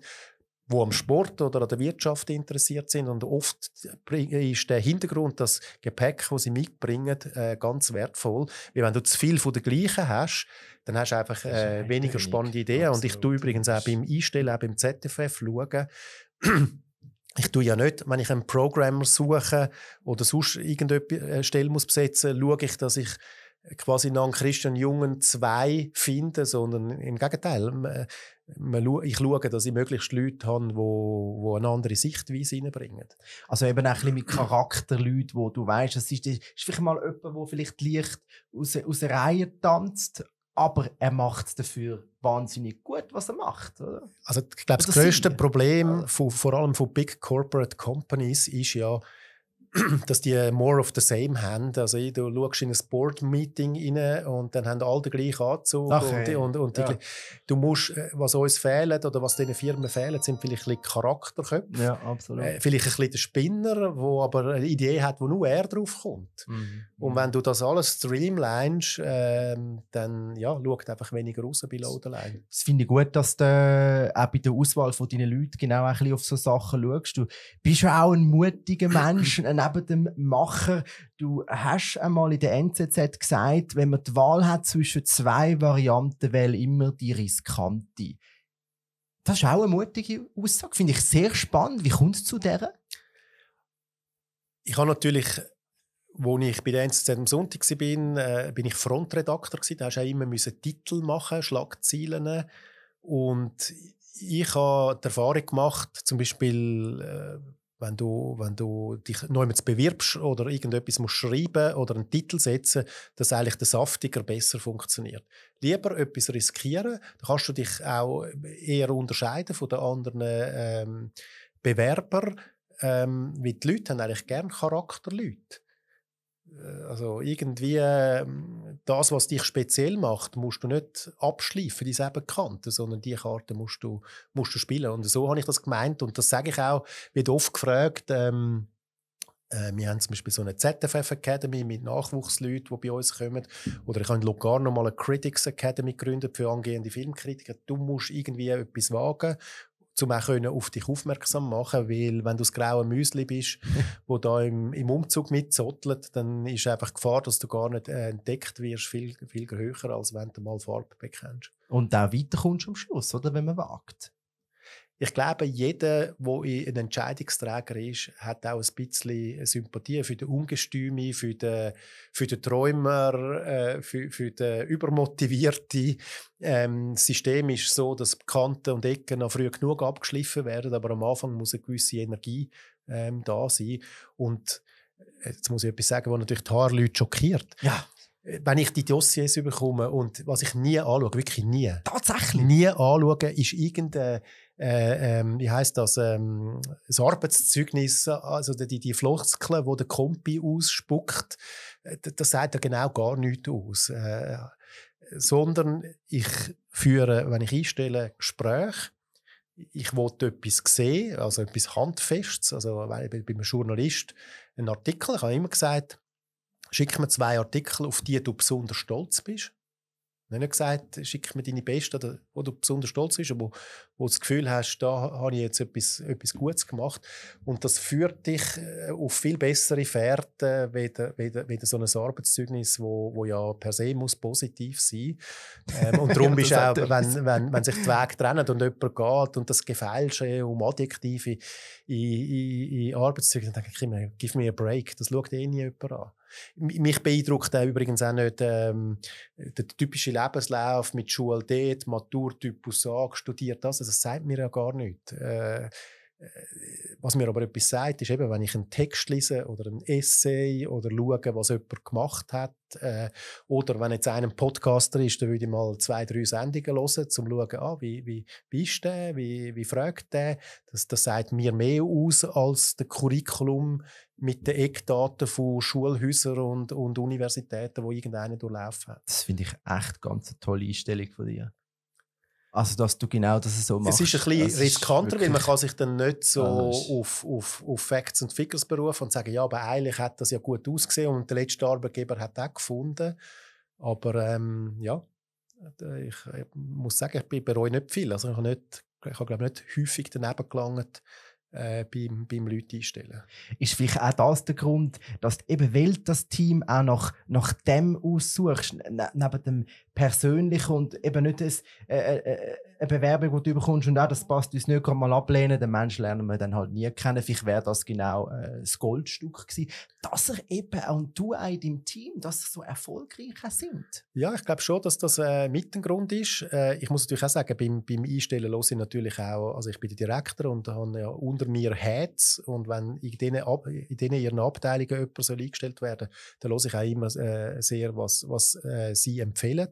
die am Sport oder an der Wirtschaft interessiert sind. Und oft ist der Hintergrund, das Gepäck, das sie mitbringen, äh, ganz wertvoll. Weil wenn du zu viel von der gleichen hast, dann hast du einfach äh, weniger spannende Ideen. Und ich tue übrigens auch beim Einstellen, auch beim ZFF schauen, ich tue ja nicht, wenn ich einen Programmer suche oder sonst irgendeine äh, Stelle muss besetzen, schaue ich, dass ich quasi nach Christian Jungen zwei finde, sondern im Gegenteil. Äh, ich schaue, dass ich möglichst Leute habe, die wo, wo eine andere Sichtweise reinbringen. Also eben auch ein bisschen mit Charakterleuten, die du weißt, das ist, das ist vielleicht mal jemand, der vielleicht leicht aus, aus der Reihe tanzt, aber er macht es dafür wahnsinnig gut, was er macht. Oder? Also ich glaube, das, das größte Problem, also. von, vor allem von Big Corporate Companies, ist ja, [clears throat] dass die more of the same haben. Also, du schaust in ein Board-Meeting rein und dann haben alle den gleichen Anzug. Okay. Und, und, und ja. Du musst, äh, was uns fehlt oder was diesen Firmen fehlt, sind vielleicht ein bisschen Charakterköpfe. Ja, absolut. Äh, vielleicht ein bisschen der Spinner, der aber eine Idee hat, wo nur er drauf kommt. Mhm. mhm. Und wenn du das alles streamlinest, äh, dann ja, schaut einfach weniger raus bei Loaderline. Das finde ich gut, dass du äh, auch bei der Auswahl deiner Leute genau ein bisschen auf so Sachen schaust. Du bist ja auch ein mutiger [clears throat] Mensch, ein neben dem Macher. Du hast einmal in der NZZ gesagt, wenn man die Wahl hat zwischen zwei Varianten, wähle immer die riskante. Das ist auch eine mutige Aussage, finde ich sehr spannend. Wie kommt es zu der? Ich habe natürlich, als ich bei der NZZ am Sonntag war, äh, bin ich Frontredakteur. Gewesen. Da musste ich auch immer Titel machen, Schlagzeilen. Und ich habe die Erfahrung gemacht, zum Beispiel äh, wenn du, wenn du dich neu bewirbst oder irgendetwas musst schreiben oder einen Titel setzen, dass eigentlich der saftiger besser funktioniert. Lieber etwas riskieren, dann kannst du dich auch eher unterscheiden von den anderen ähm, Bewerbern, ähm, weil die Leute haben eigentlich gern Charakterleute. Äh, also irgendwie ähm, das, was dich speziell macht, musst du nicht abschleifen, die eben Kanten, sondern diese Karte musst du, musst du spielen. Und so habe ich das gemeint und das sage ich auch, wird oft gefragt, ähm, äh, wir haben zum Beispiel so eine ZFF Academy mit Nachwuchsleuten, die bei uns kommen. Oder ich habe in Locarno mal eine Critics Academy gegründet für angehende Filmkritiker. Du musst irgendwie etwas wagen um auch können auf dich aufmerksam machen, weil wenn du das graue Müsli bist, [laughs] wo da im, im Umzug mitzottelt, dann ist einfach Gefahr, dass du gar nicht äh, entdeckt wirst, viel, viel höher, als wenn du mal Farbe bekennst. Und auch weiterkommst am Schluss, oder, wenn man wagt ich glaube, jeder, der ein Entscheidungsträger ist, hat auch ein bisschen Sympathie für die Ungestüme, für die, für den Träumer, äh, für, für den Übermotivierten. Ähm, das System ist so, dass Kanten und Ecken noch früh genug abgeschliffen werden, aber am Anfang muss eine gewisse Energie ähm, da sein. Und äh, jetzt muss ich etwas sagen, was natürlich die Haarleute schockiert. Ja. Äh, wenn ich die Dossiers überkomme und was ich nie anschaue, wirklich nie. Tatsächlich? Nie anschaue, ist irgendein, äh, ähm, wie heißt das, ähm, das Arbeitszeugnis, also die, die Flochzkle, die der Kompi ausspuckt, äh, das sagt ja genau gar nichts aus. Äh, sondern ich führe, wenn ich einstelle, Gespräche, ich wollte etwas sehen, also etwas Handfestes. Also, wenn ich bin ein Journalist, ein Artikel, ich habe immer gesagt, schick mir zwei Artikel, auf die du besonders stolz bist. Ich Nicht gesagt, schick mir deine besten, wo du besonders stolz bist, aber wo du das Gefühl hast, da habe ich jetzt etwas, etwas Gutes gemacht. Und das führt dich äh, auf viel bessere Fährten, wie, weder, weder so ein Arbeitszeugnis, wo, wo ja per se muss positiv sein muss. Ähm, und [laughs] darum bist auch, wenn, wenn, wenn sich die Wege trennen und jemand geht und das Gefälsche äh, um Adjektive in, in, in Arbeitszeugnisse, dann denke ich immer, give me a break, das schaut eh nie jemand an. Mich beeindruckt übrigens auch nicht ähm, der typische Lebenslauf mit Schule dort, Maturtypus A, studiert das. Also das sagt mir ja gar nichts. Äh, was mir aber etwas sagt, ist eben, wenn ich einen Text lese oder ein Essay oder schaue, was jemand gemacht hat, äh, oder wenn jetzt einer Podcaster ist, dann würde ich mal zwei, drei Sendungen hören, um zu schauen, ah, wie, wie, wie ist der, wie, wie fragt der. Das, das sagt mir mehr aus als das Curriculum mit den Eckdaten von Schulhäusern und, und Universitäten, wo irgendeiner durchlaufen hat. Das finde ich echt ganz eine tolle Einstellung von dir. Also, dass du genau das so machst. Es ist ein bisschen riskanter, weil man kann sich dann nicht so auf, auf, auf Facts und Figures berufen und sagen, ja, aber eigentlich hat das ja gut ausgesehen und der letzte Arbeitgeber hat das gefunden. Aber ähm, ja, äh, ich, ich, muss sagen, ich bereue nicht viel. Also ich habe, nicht, ich habe glaube ich, nicht häufig daneben gelangt, äh, beim, beim Leute einstellen. Ist vielleicht auch das der Grund, dass du eben weil das Team auch nach, nach dem aussuchst, ne-, neben dem persönlichen und eben nicht das, äh, äh, äh, eine Bewerbung, die du bekommst und auch das passt uns nicht, kann mal ablehnen, den Menschen lernen wir dann halt nie kennen. Vielleicht wäre das genau äh, das Goldstück gewesen, dass er eben auch du auch in deinem Team, dass so erfolgreich sind. Ja, ich glaube schon, dass das äh, mit ein Grund ist. ich muss natürlich auch sagen, beim, beim Einstellen los ich natürlich auch, also ich bin der Direktor und habe ja unter unter mir hat und wenn in denen, Ab in denen ihren Abteilungen jemand soll eingestellt werden dann höre ich auch immer äh, sehr, was, was äh, sie empfehlen.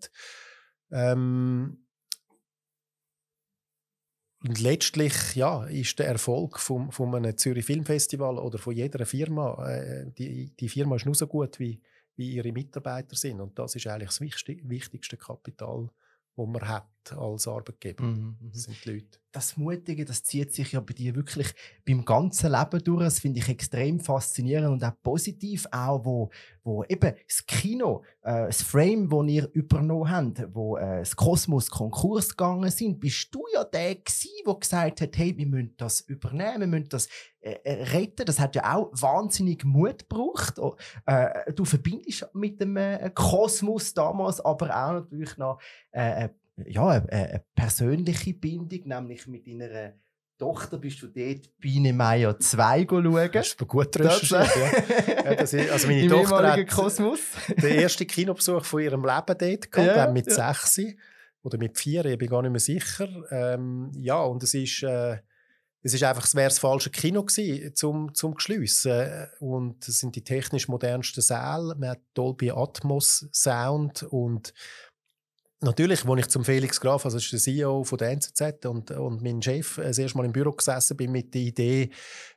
Ähm, und letztlich ja, ist der Erfolg vom, von einem Zürich Filmfestival oder von jeder Firma, äh, die, die Firma ist nur so gut, wie, wie ihre Mitarbeiter sind. Und das ist eigentlich das wichtigste Kapital, das man hat als Arbeitgeber. Mhm, das mhm. sind die Leute. Das Mutige, das zieht sich ja bei dir wirklich beim ganzen Leben durch. Das finde ich extrem faszinierend und auch positiv, auch wo, wo eben das Kino, äh, das Frame, das ihr übernommen habt, wo äh, das Kosmos Konkurs gegangen sind, bist du ja der gewesen, der gesagt hat, hey, wir müssen das übernehmen, wir müssen das äh, äh retten. Das hat ja auch wahnsinnig Mut gebraucht. Äh, du verbindest mit dem äh, Kosmos damals, aber auch natürlich noch äh, äh ja, eine, eine persönliche Bindung, nämlich mit deiner Tochter bist du dort Biene Meier 2 schauen. Das ist gut recherchiert, ja. das ist, also meine [laughs] Im Tochter hat Kosmos. den ersten Kinobesuch von ihrem Leben dort gehabt, ja, mit ja. oder mit 4, ich bin gar nicht mehr sicher. Ähm, ja, und es ist, äh, es ist einfach, es wäre das falsche Kino gewesen, zum, zum Geschliessen. Und es sind die technisch modernsten Säle, man hat Dolby Atmos Sound und natürlich, als ich zum Felix Graf, also ist der CEO von der NZZ und, und mein Chef, äh, das erste Mal im Büro gesessen bin mit der Idee,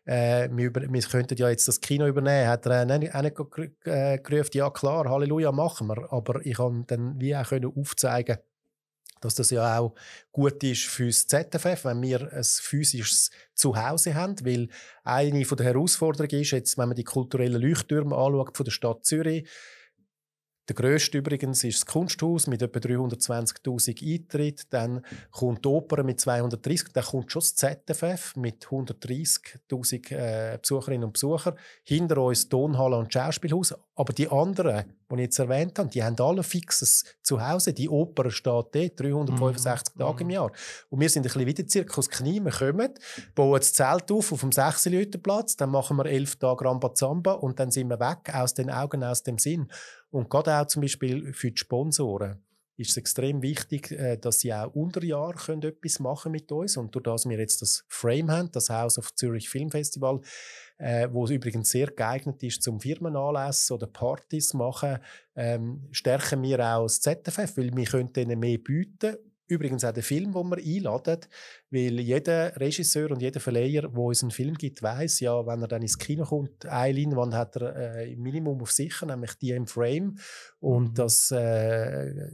äh, wir, über, wir könnten ja jetzt das Kino übernehmen, hat er auch nicht äh, gerufen, ja klar, Halleluja, machen wir. Aber ich konnte dann wie auch können aufzeigen dass das ja auch gut ist fürs ZFF, wenn wir ein physisches Zuhause haben, weil eine der Herausforderungen ist jetzt, wenn man die kulturellen Leuchttürme anschaut von der Stadt Zürich, anschaut, der grösste übrigens ist das Kunsthaus mit etwa 320.000 Eintritt. Dann kommt die Oper mit 230. Dann kommt schon das ZFF mit 130.000 äh, Besucherinnen und Besuchern. Hinter uns Tonhalle und Schauspielhaus. Aber die anderen, die ich jetzt erwähnt habe, die haben alle fixes Zuhause. Die Oper steht dort 365 mm. Tage im mhm. Jahr. Und wir sind ein bisschen wie der Zirkus Knie. Wir kommen, bauen das Zelt auf auf dem 6 Platz, dann machen wir elf Tage Rambazamba und dann sind wir weg aus den Augen, aus dem Sinn. Und gerade auch zum Beispiel für die Sponsoren ist es extrem wichtig, äh, dass sie auch unter Jahr können etwas machen mit uns. Und durch das wir jetzt das Frame haben, das House of Zürich Film Festival, äh, wo es übrigens sehr geeignet ist, zum Firmenanlässe oder Partys machen, ähm, stärken wir auch das ZFF, weil wir können ihnen mehr bieten Übrigens auch der Film, den wir einladen, weil jeder Regisseur und jeder Verleiher, der uns einen Film gibt, weiß ja, wenn er dann ins Kino kommt, eine Leinwand hat er äh, im Minimum auf sich, nämlich die im Frame. Und mhm. das äh,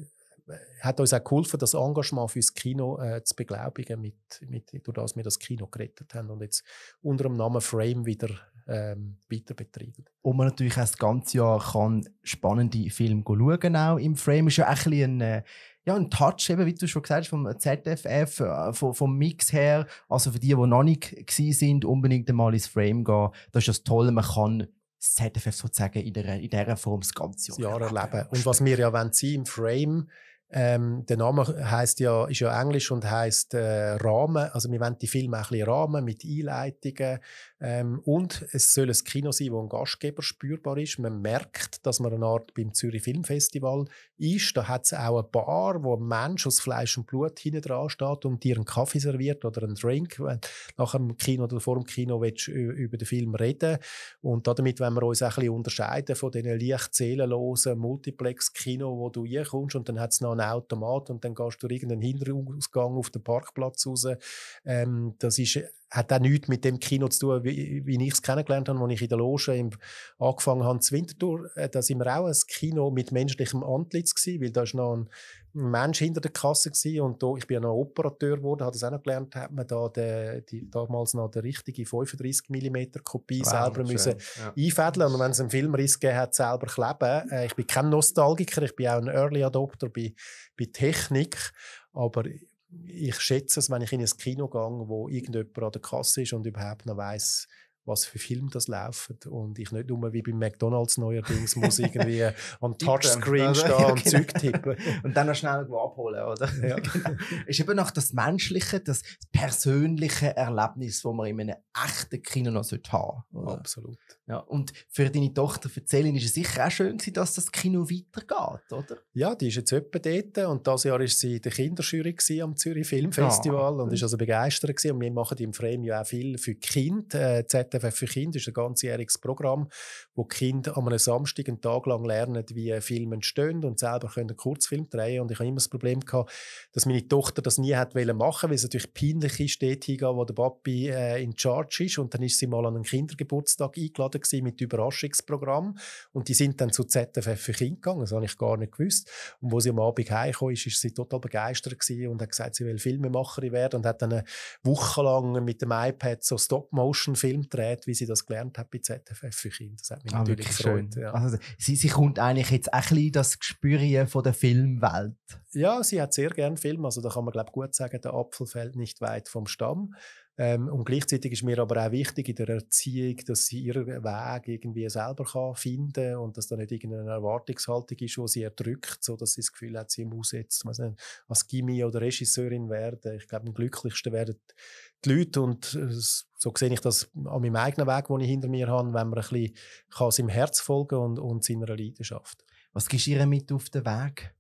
hat uns auch geholfen, das Engagement fürs Kino äh, zu beglaubigen, mit, mit, durch das wir das Kino gerettet haben und jetzt unter dem Namen Frame wieder ähm, weiter betreiben. Und man natürlich auch das ganze Jahr kann spannende Filme schauen, auch im Frame. Ist ja auch ein, bisschen ein äh, ja, ein Touch, eben, wie du schon gesagt hast, vom ZFF, äh, vom, vom, Mix her. Also für die, die noch nicht sind, unbedingt einmal ins Frame gehen. Das ist das Tolle, man kann das ZFF sozusagen in, der, in dieser Form das ganze Jahr, erleben. Und was wir ja wollen, sie im Frame, ähm, der Name heißt ja, ist ja Englisch und heißt äh, Rahmen. Also wir wollen die Filme ein bisschen rahmen mit Einleitungen. Ähm, und es soll ein Kino sein, wo ein Gastgeber spürbar ist. Man merkt, dass man eine Art beim Zürich Filmfestival ist. Da hat es auch eine Bar, wo ein Mensch aus Fleisch und Blut hinten dran steht und dir einen Kaffee serviert oder einen Drink, nach dem Kino oder vor dem Kino willst, du über den Film reden Und damit wollen wir uns ein bisschen unterscheiden von diesen leicht seelenlosen Multiplex-Kino, wo du hier kommst und dann hat es noch an Automat und dann gehst du durch irgendeinen Hinterausgang auf den Parkplatz raus. Ähm, das ist, hat auch nichts mit dem Kino zu tun, wie, wie ich es kennengelernt habe, als ich in der Loge im, angefangen habe zu Winterthur. Äh, da sind wir auch ein Kino mit menschlichem Antlitz gewesen, weil da ist noch ein Mensch hinter der Kasse gewesen und da, ich bin ja noch Operateur geworden, habe das auch noch gelernt, hat man da den, die, damals noch die richtige 35 mm Kopie wow, selber schön. müssen ja. einfädeln und wenn es einen Filmriss gegeben hat, selber kleben. Äh, ich bin kein Nostalgiker, ich bin auch ein Early Adopter bei, bei Technik, aber ich schätze es, wenn ich in ein Kino gehe, wo irgendjemand an der Kasse ist und überhaupt noch weiss, was für Filme das laufen und ich nicht nur wie bei McDonalds neuerdings muss [laughs] irgendwie an Touchscreen stehen ja, und Zeug genau. tippen. und dann noch schnell abholen, oder? Ja. [laughs] genau. Ist eben noch das menschliche, das persönliche Erlebnis, das man in einem echten Kino noch haben sollte. Absolut. Ja, und für deine Tochter für Celine, ist es sicher auch schön gewesen, dass das Kino weitergeht, oder? Ja, die ist jetzt etwa dort und dieses Jahr war sie in der Kinderjury am Zürich Filmfestival ah. und ist also begeistert gewesen. und wir machen im Frame ja auch viel für die Kinder, äh, für Kinder ist ein ganzjähriges Programm wo die Kinder an einem Samstag einen Tag lang lernen, wie Filme entstehen und selber können einen Kurzfilm drehen Und ich habe immer das Problem gehabt, dass meine Tochter das nie hat wollen machen, weil es natürlich peinlich ist, dort hingehen, wo der Papi äh, in Charge ist. Und dann ist sie mal an einen Kindergeburtstag eingeladen gewesen mit Überraschungsprogramm. Und die sind dann zu ZFF für Kinder gegangen. Das habe ich gar nicht gewusst. Und wo sie am Abend heimgekommen ist, ist sie total begeistert gewesen und hat gesagt, sie will Filmemacherin werden und hat dann eine Woche lang mit dem iPad so Stop-Motion-Film gedreht, wie sie das gelernt hat bei ZFF für Kinder. Das hat ah, natürlich gefreut. Ja. Also, sie, sie kommt eigentlich jetzt auch ein bisschen das Gespür von der Filmwelt. Ja, sie hat sehr gerne Filme. Also da kann man glaube gut sagen, der Apfel fällt nicht weit vom Stamm. Ähm, und gleichzeitig ist mir aber auch wichtig in der Erziehung, dass sie ihren Weg irgendwie selber kann finden und dass da nicht irgendeine Erwartungshaltung ist, die sie erdrückt, so dass sie das Gefühl hat, sie muss jetzt als Gimmie oder Regisseurin werden. Ich glaube, am glücklichsten werden die Leute und das äh, so sehe ich das an meinem eigenen Weg, den ich hinter mir habe, wenn man ein bisschen seinem Herz folgen und, und seiner Leidenschaft. Was gibst du ihr mit auf den Weg?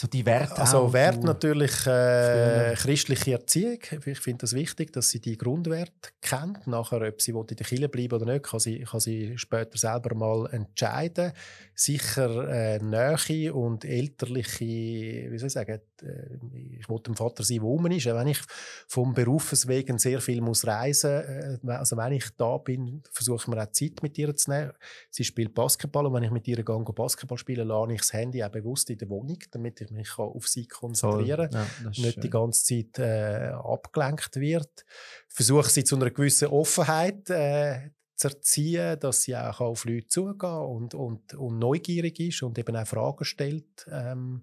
So die Werte also Wert natürlich äh, christliche Erziehung. Ich finde das wichtig, dass sie die Grundwerte kennt. Nachher, ob sie in der Kirche bleiben oder nicht, kann sie, kann sie später selber mal entscheiden. Sicher äh, Nähe und elterliche, wie soll ich sagen, äh, ich will dem Vater sein, wo man ist. Wenn ich vom Berufes sehr viel muss reisen muss, äh, also wenn ich da bin, versuche ich mir auch Zeit mit ihr zu nehmen. Sie spielt Basketball und wenn ich mit ihr gehe, Basketball spielen, lade ich das Handy auch bewusst in der Wohnung, damit ich ich mich kann auf sie konzentrieren kann, ja, nicht schön. die ganze Zeit äh, abgelenkt wird. Versuche sie zu einer gewissen Offenheit äh, zu erziehen, dass sie auch auf Leute zugehen und, und, und neugierig ist und eben auch Fragen stellt. Ähm,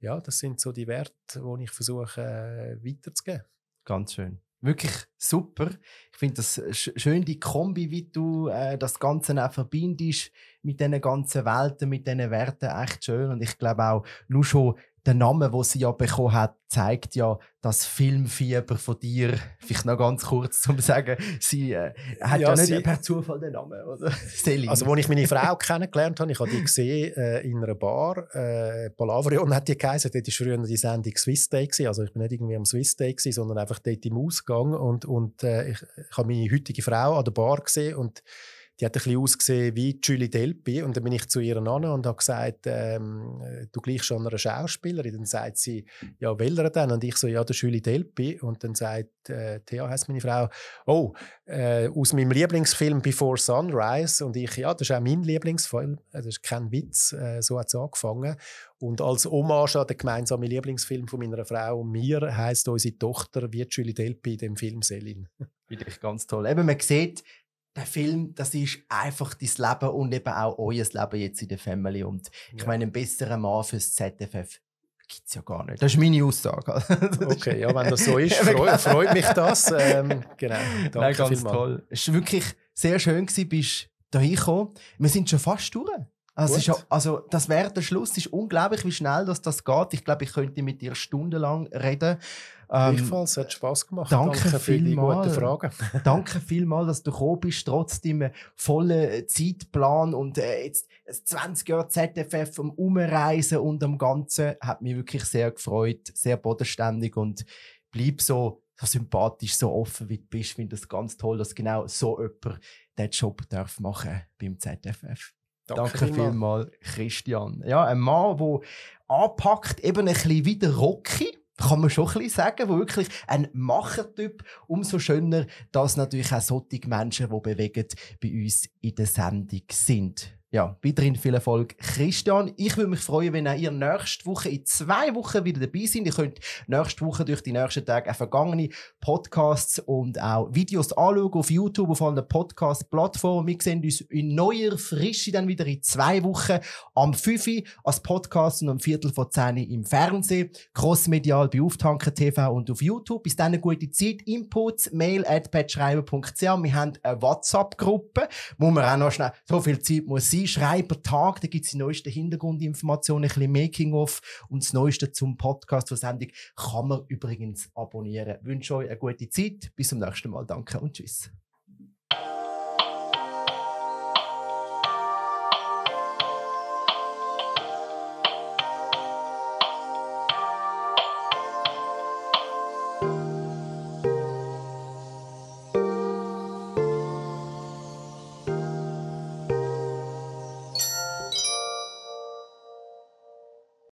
ja, das sind so die Werte, die ich versuche äh, weiterzugeben. Ganz schön wirklich super. Ich finde das schön, die Kombi, wie du äh, das Ganze auch verbindest mit diesen ganzen Welten, mit diesen Werten, echt schön. Und ich glaube auch, nur schon der Name, den sie ja bekommen hat, zeigt ja das Filmfieber von dir. Vielleicht noch ganz kurz zum Sagen, sie äh, hat ja, ja nicht sie, per Zufall den Namen, oder? Celine. [laughs] Also, als ich meine Frau kennengelernt habe, ich habe die gesehen äh, in einer Bar. Äh, Palavrion hat die geheißen. Dort war früher die Sendung Swiss Day. Gewesen. Also, ich bin nicht irgendwie am Swiss Day, gewesen, sondern einfach dort im Ausgang. Und, und äh, ich, ich habe meine heutige Frau an der Bar gesehen und die hat ein bisschen ausgesehen wie Julie Delpy. Und dann bin ich zu ihr an und habe gesagt, ähm, äh, du gleichst an einer Schauspielerin. Dann sagt sie, ja, welcher denn? Und ich so, ja, der Julie Delpy. Und dann sagt, äh, Thea heißt meine Frau, oh, äh, aus meinem Lieblingsfilm Before Sunrise. Und ich, ja, das ist auch mein Lieblingsfilm. Äh, das ist kein Witz. Äh, so hat es angefangen. Und als Hommage an den gemeinsamen Lieblingsfilm von meiner Frau und mir heißt unsere Tochter wie Julie Delpy in dem Film Selin. Finde ich ganz toll. Eben, man sieht, der Film, das ist einfach dein Leben und eben auch euer Leben jetzt in der Family. Und ich ja. meine, einen besseren Mann fürs ZFF gibt es ja gar nicht. Das ist meine Aussage. [laughs] okay, ja, wenn das so [laughs] ist, freut, genau. freut mich das. Ähm, genau, danke Nein, ganz toll. Es war wirklich sehr schön, dass bist du hier gekommen. Wir sind schon fast durch. Also, ja, also das wäre der Schluss. Es ist unglaublich, wie schnell das, das geht. Ich glaube, ich könnte mit dir stundenlang reden. Ähm, Gleichfalls, hat Spass gemacht. Danke, danke vielmals. Fragen. [laughs] danke vielmals, dass du gekommen bist, trotz deinem vollen Zeitplan und äh, jetzt 20 Jahre ZFF am Umreisen und am Ganzen. Hat mich wirklich sehr gefreut, sehr bodenständig und bleib so, so sympathisch, so offen wie du bist. Ich finde das ganz toll, dass genau so jemand diesen Job darf machen beim ZFF. Danke, Danke vielmals, Christian. Ja, ein Mann, der anpackt, eben ein bisschen wie der Rocky kann man schon ein bisschen sagen, wo wirklich ein Machertyp, umso schöner, dass natürlich auch solche Menschen, die bewegen, bei uns in der Sendung sind ja, weiterhin viel Erfolg, Christian. Ich würde mich freuen, wenn ihr nächste Woche in zwei Wochen wieder dabei seid. Ihr könnt nächste Woche durch die nächsten Tage auch vergangene Podcasts und auch Videos anschauen auf YouTube, auf allen Podcast-Plattformen. Wir sehen uns in neuer Frische dann wieder in zwei Wochen am 5 als Podcast und am Viertel von 10 im Fernsehen. Crossmedial bei Auftanken TV und auf YouTube. Bis dann eine gute Zeit. Inputs, mail at Wir haben eine WhatsApp-Gruppe, wo man auch noch schnell so viel Zeit muss sein Schreibertag. Da gibt es die neuesten Hintergrundinformationen, ein bisschen Making-of und das Neueste zum Podcast zur Sendung kann man übrigens abonnieren. Ich wünsche euch eine gute Zeit. Bis zum nächsten Mal. Danke und tschüss.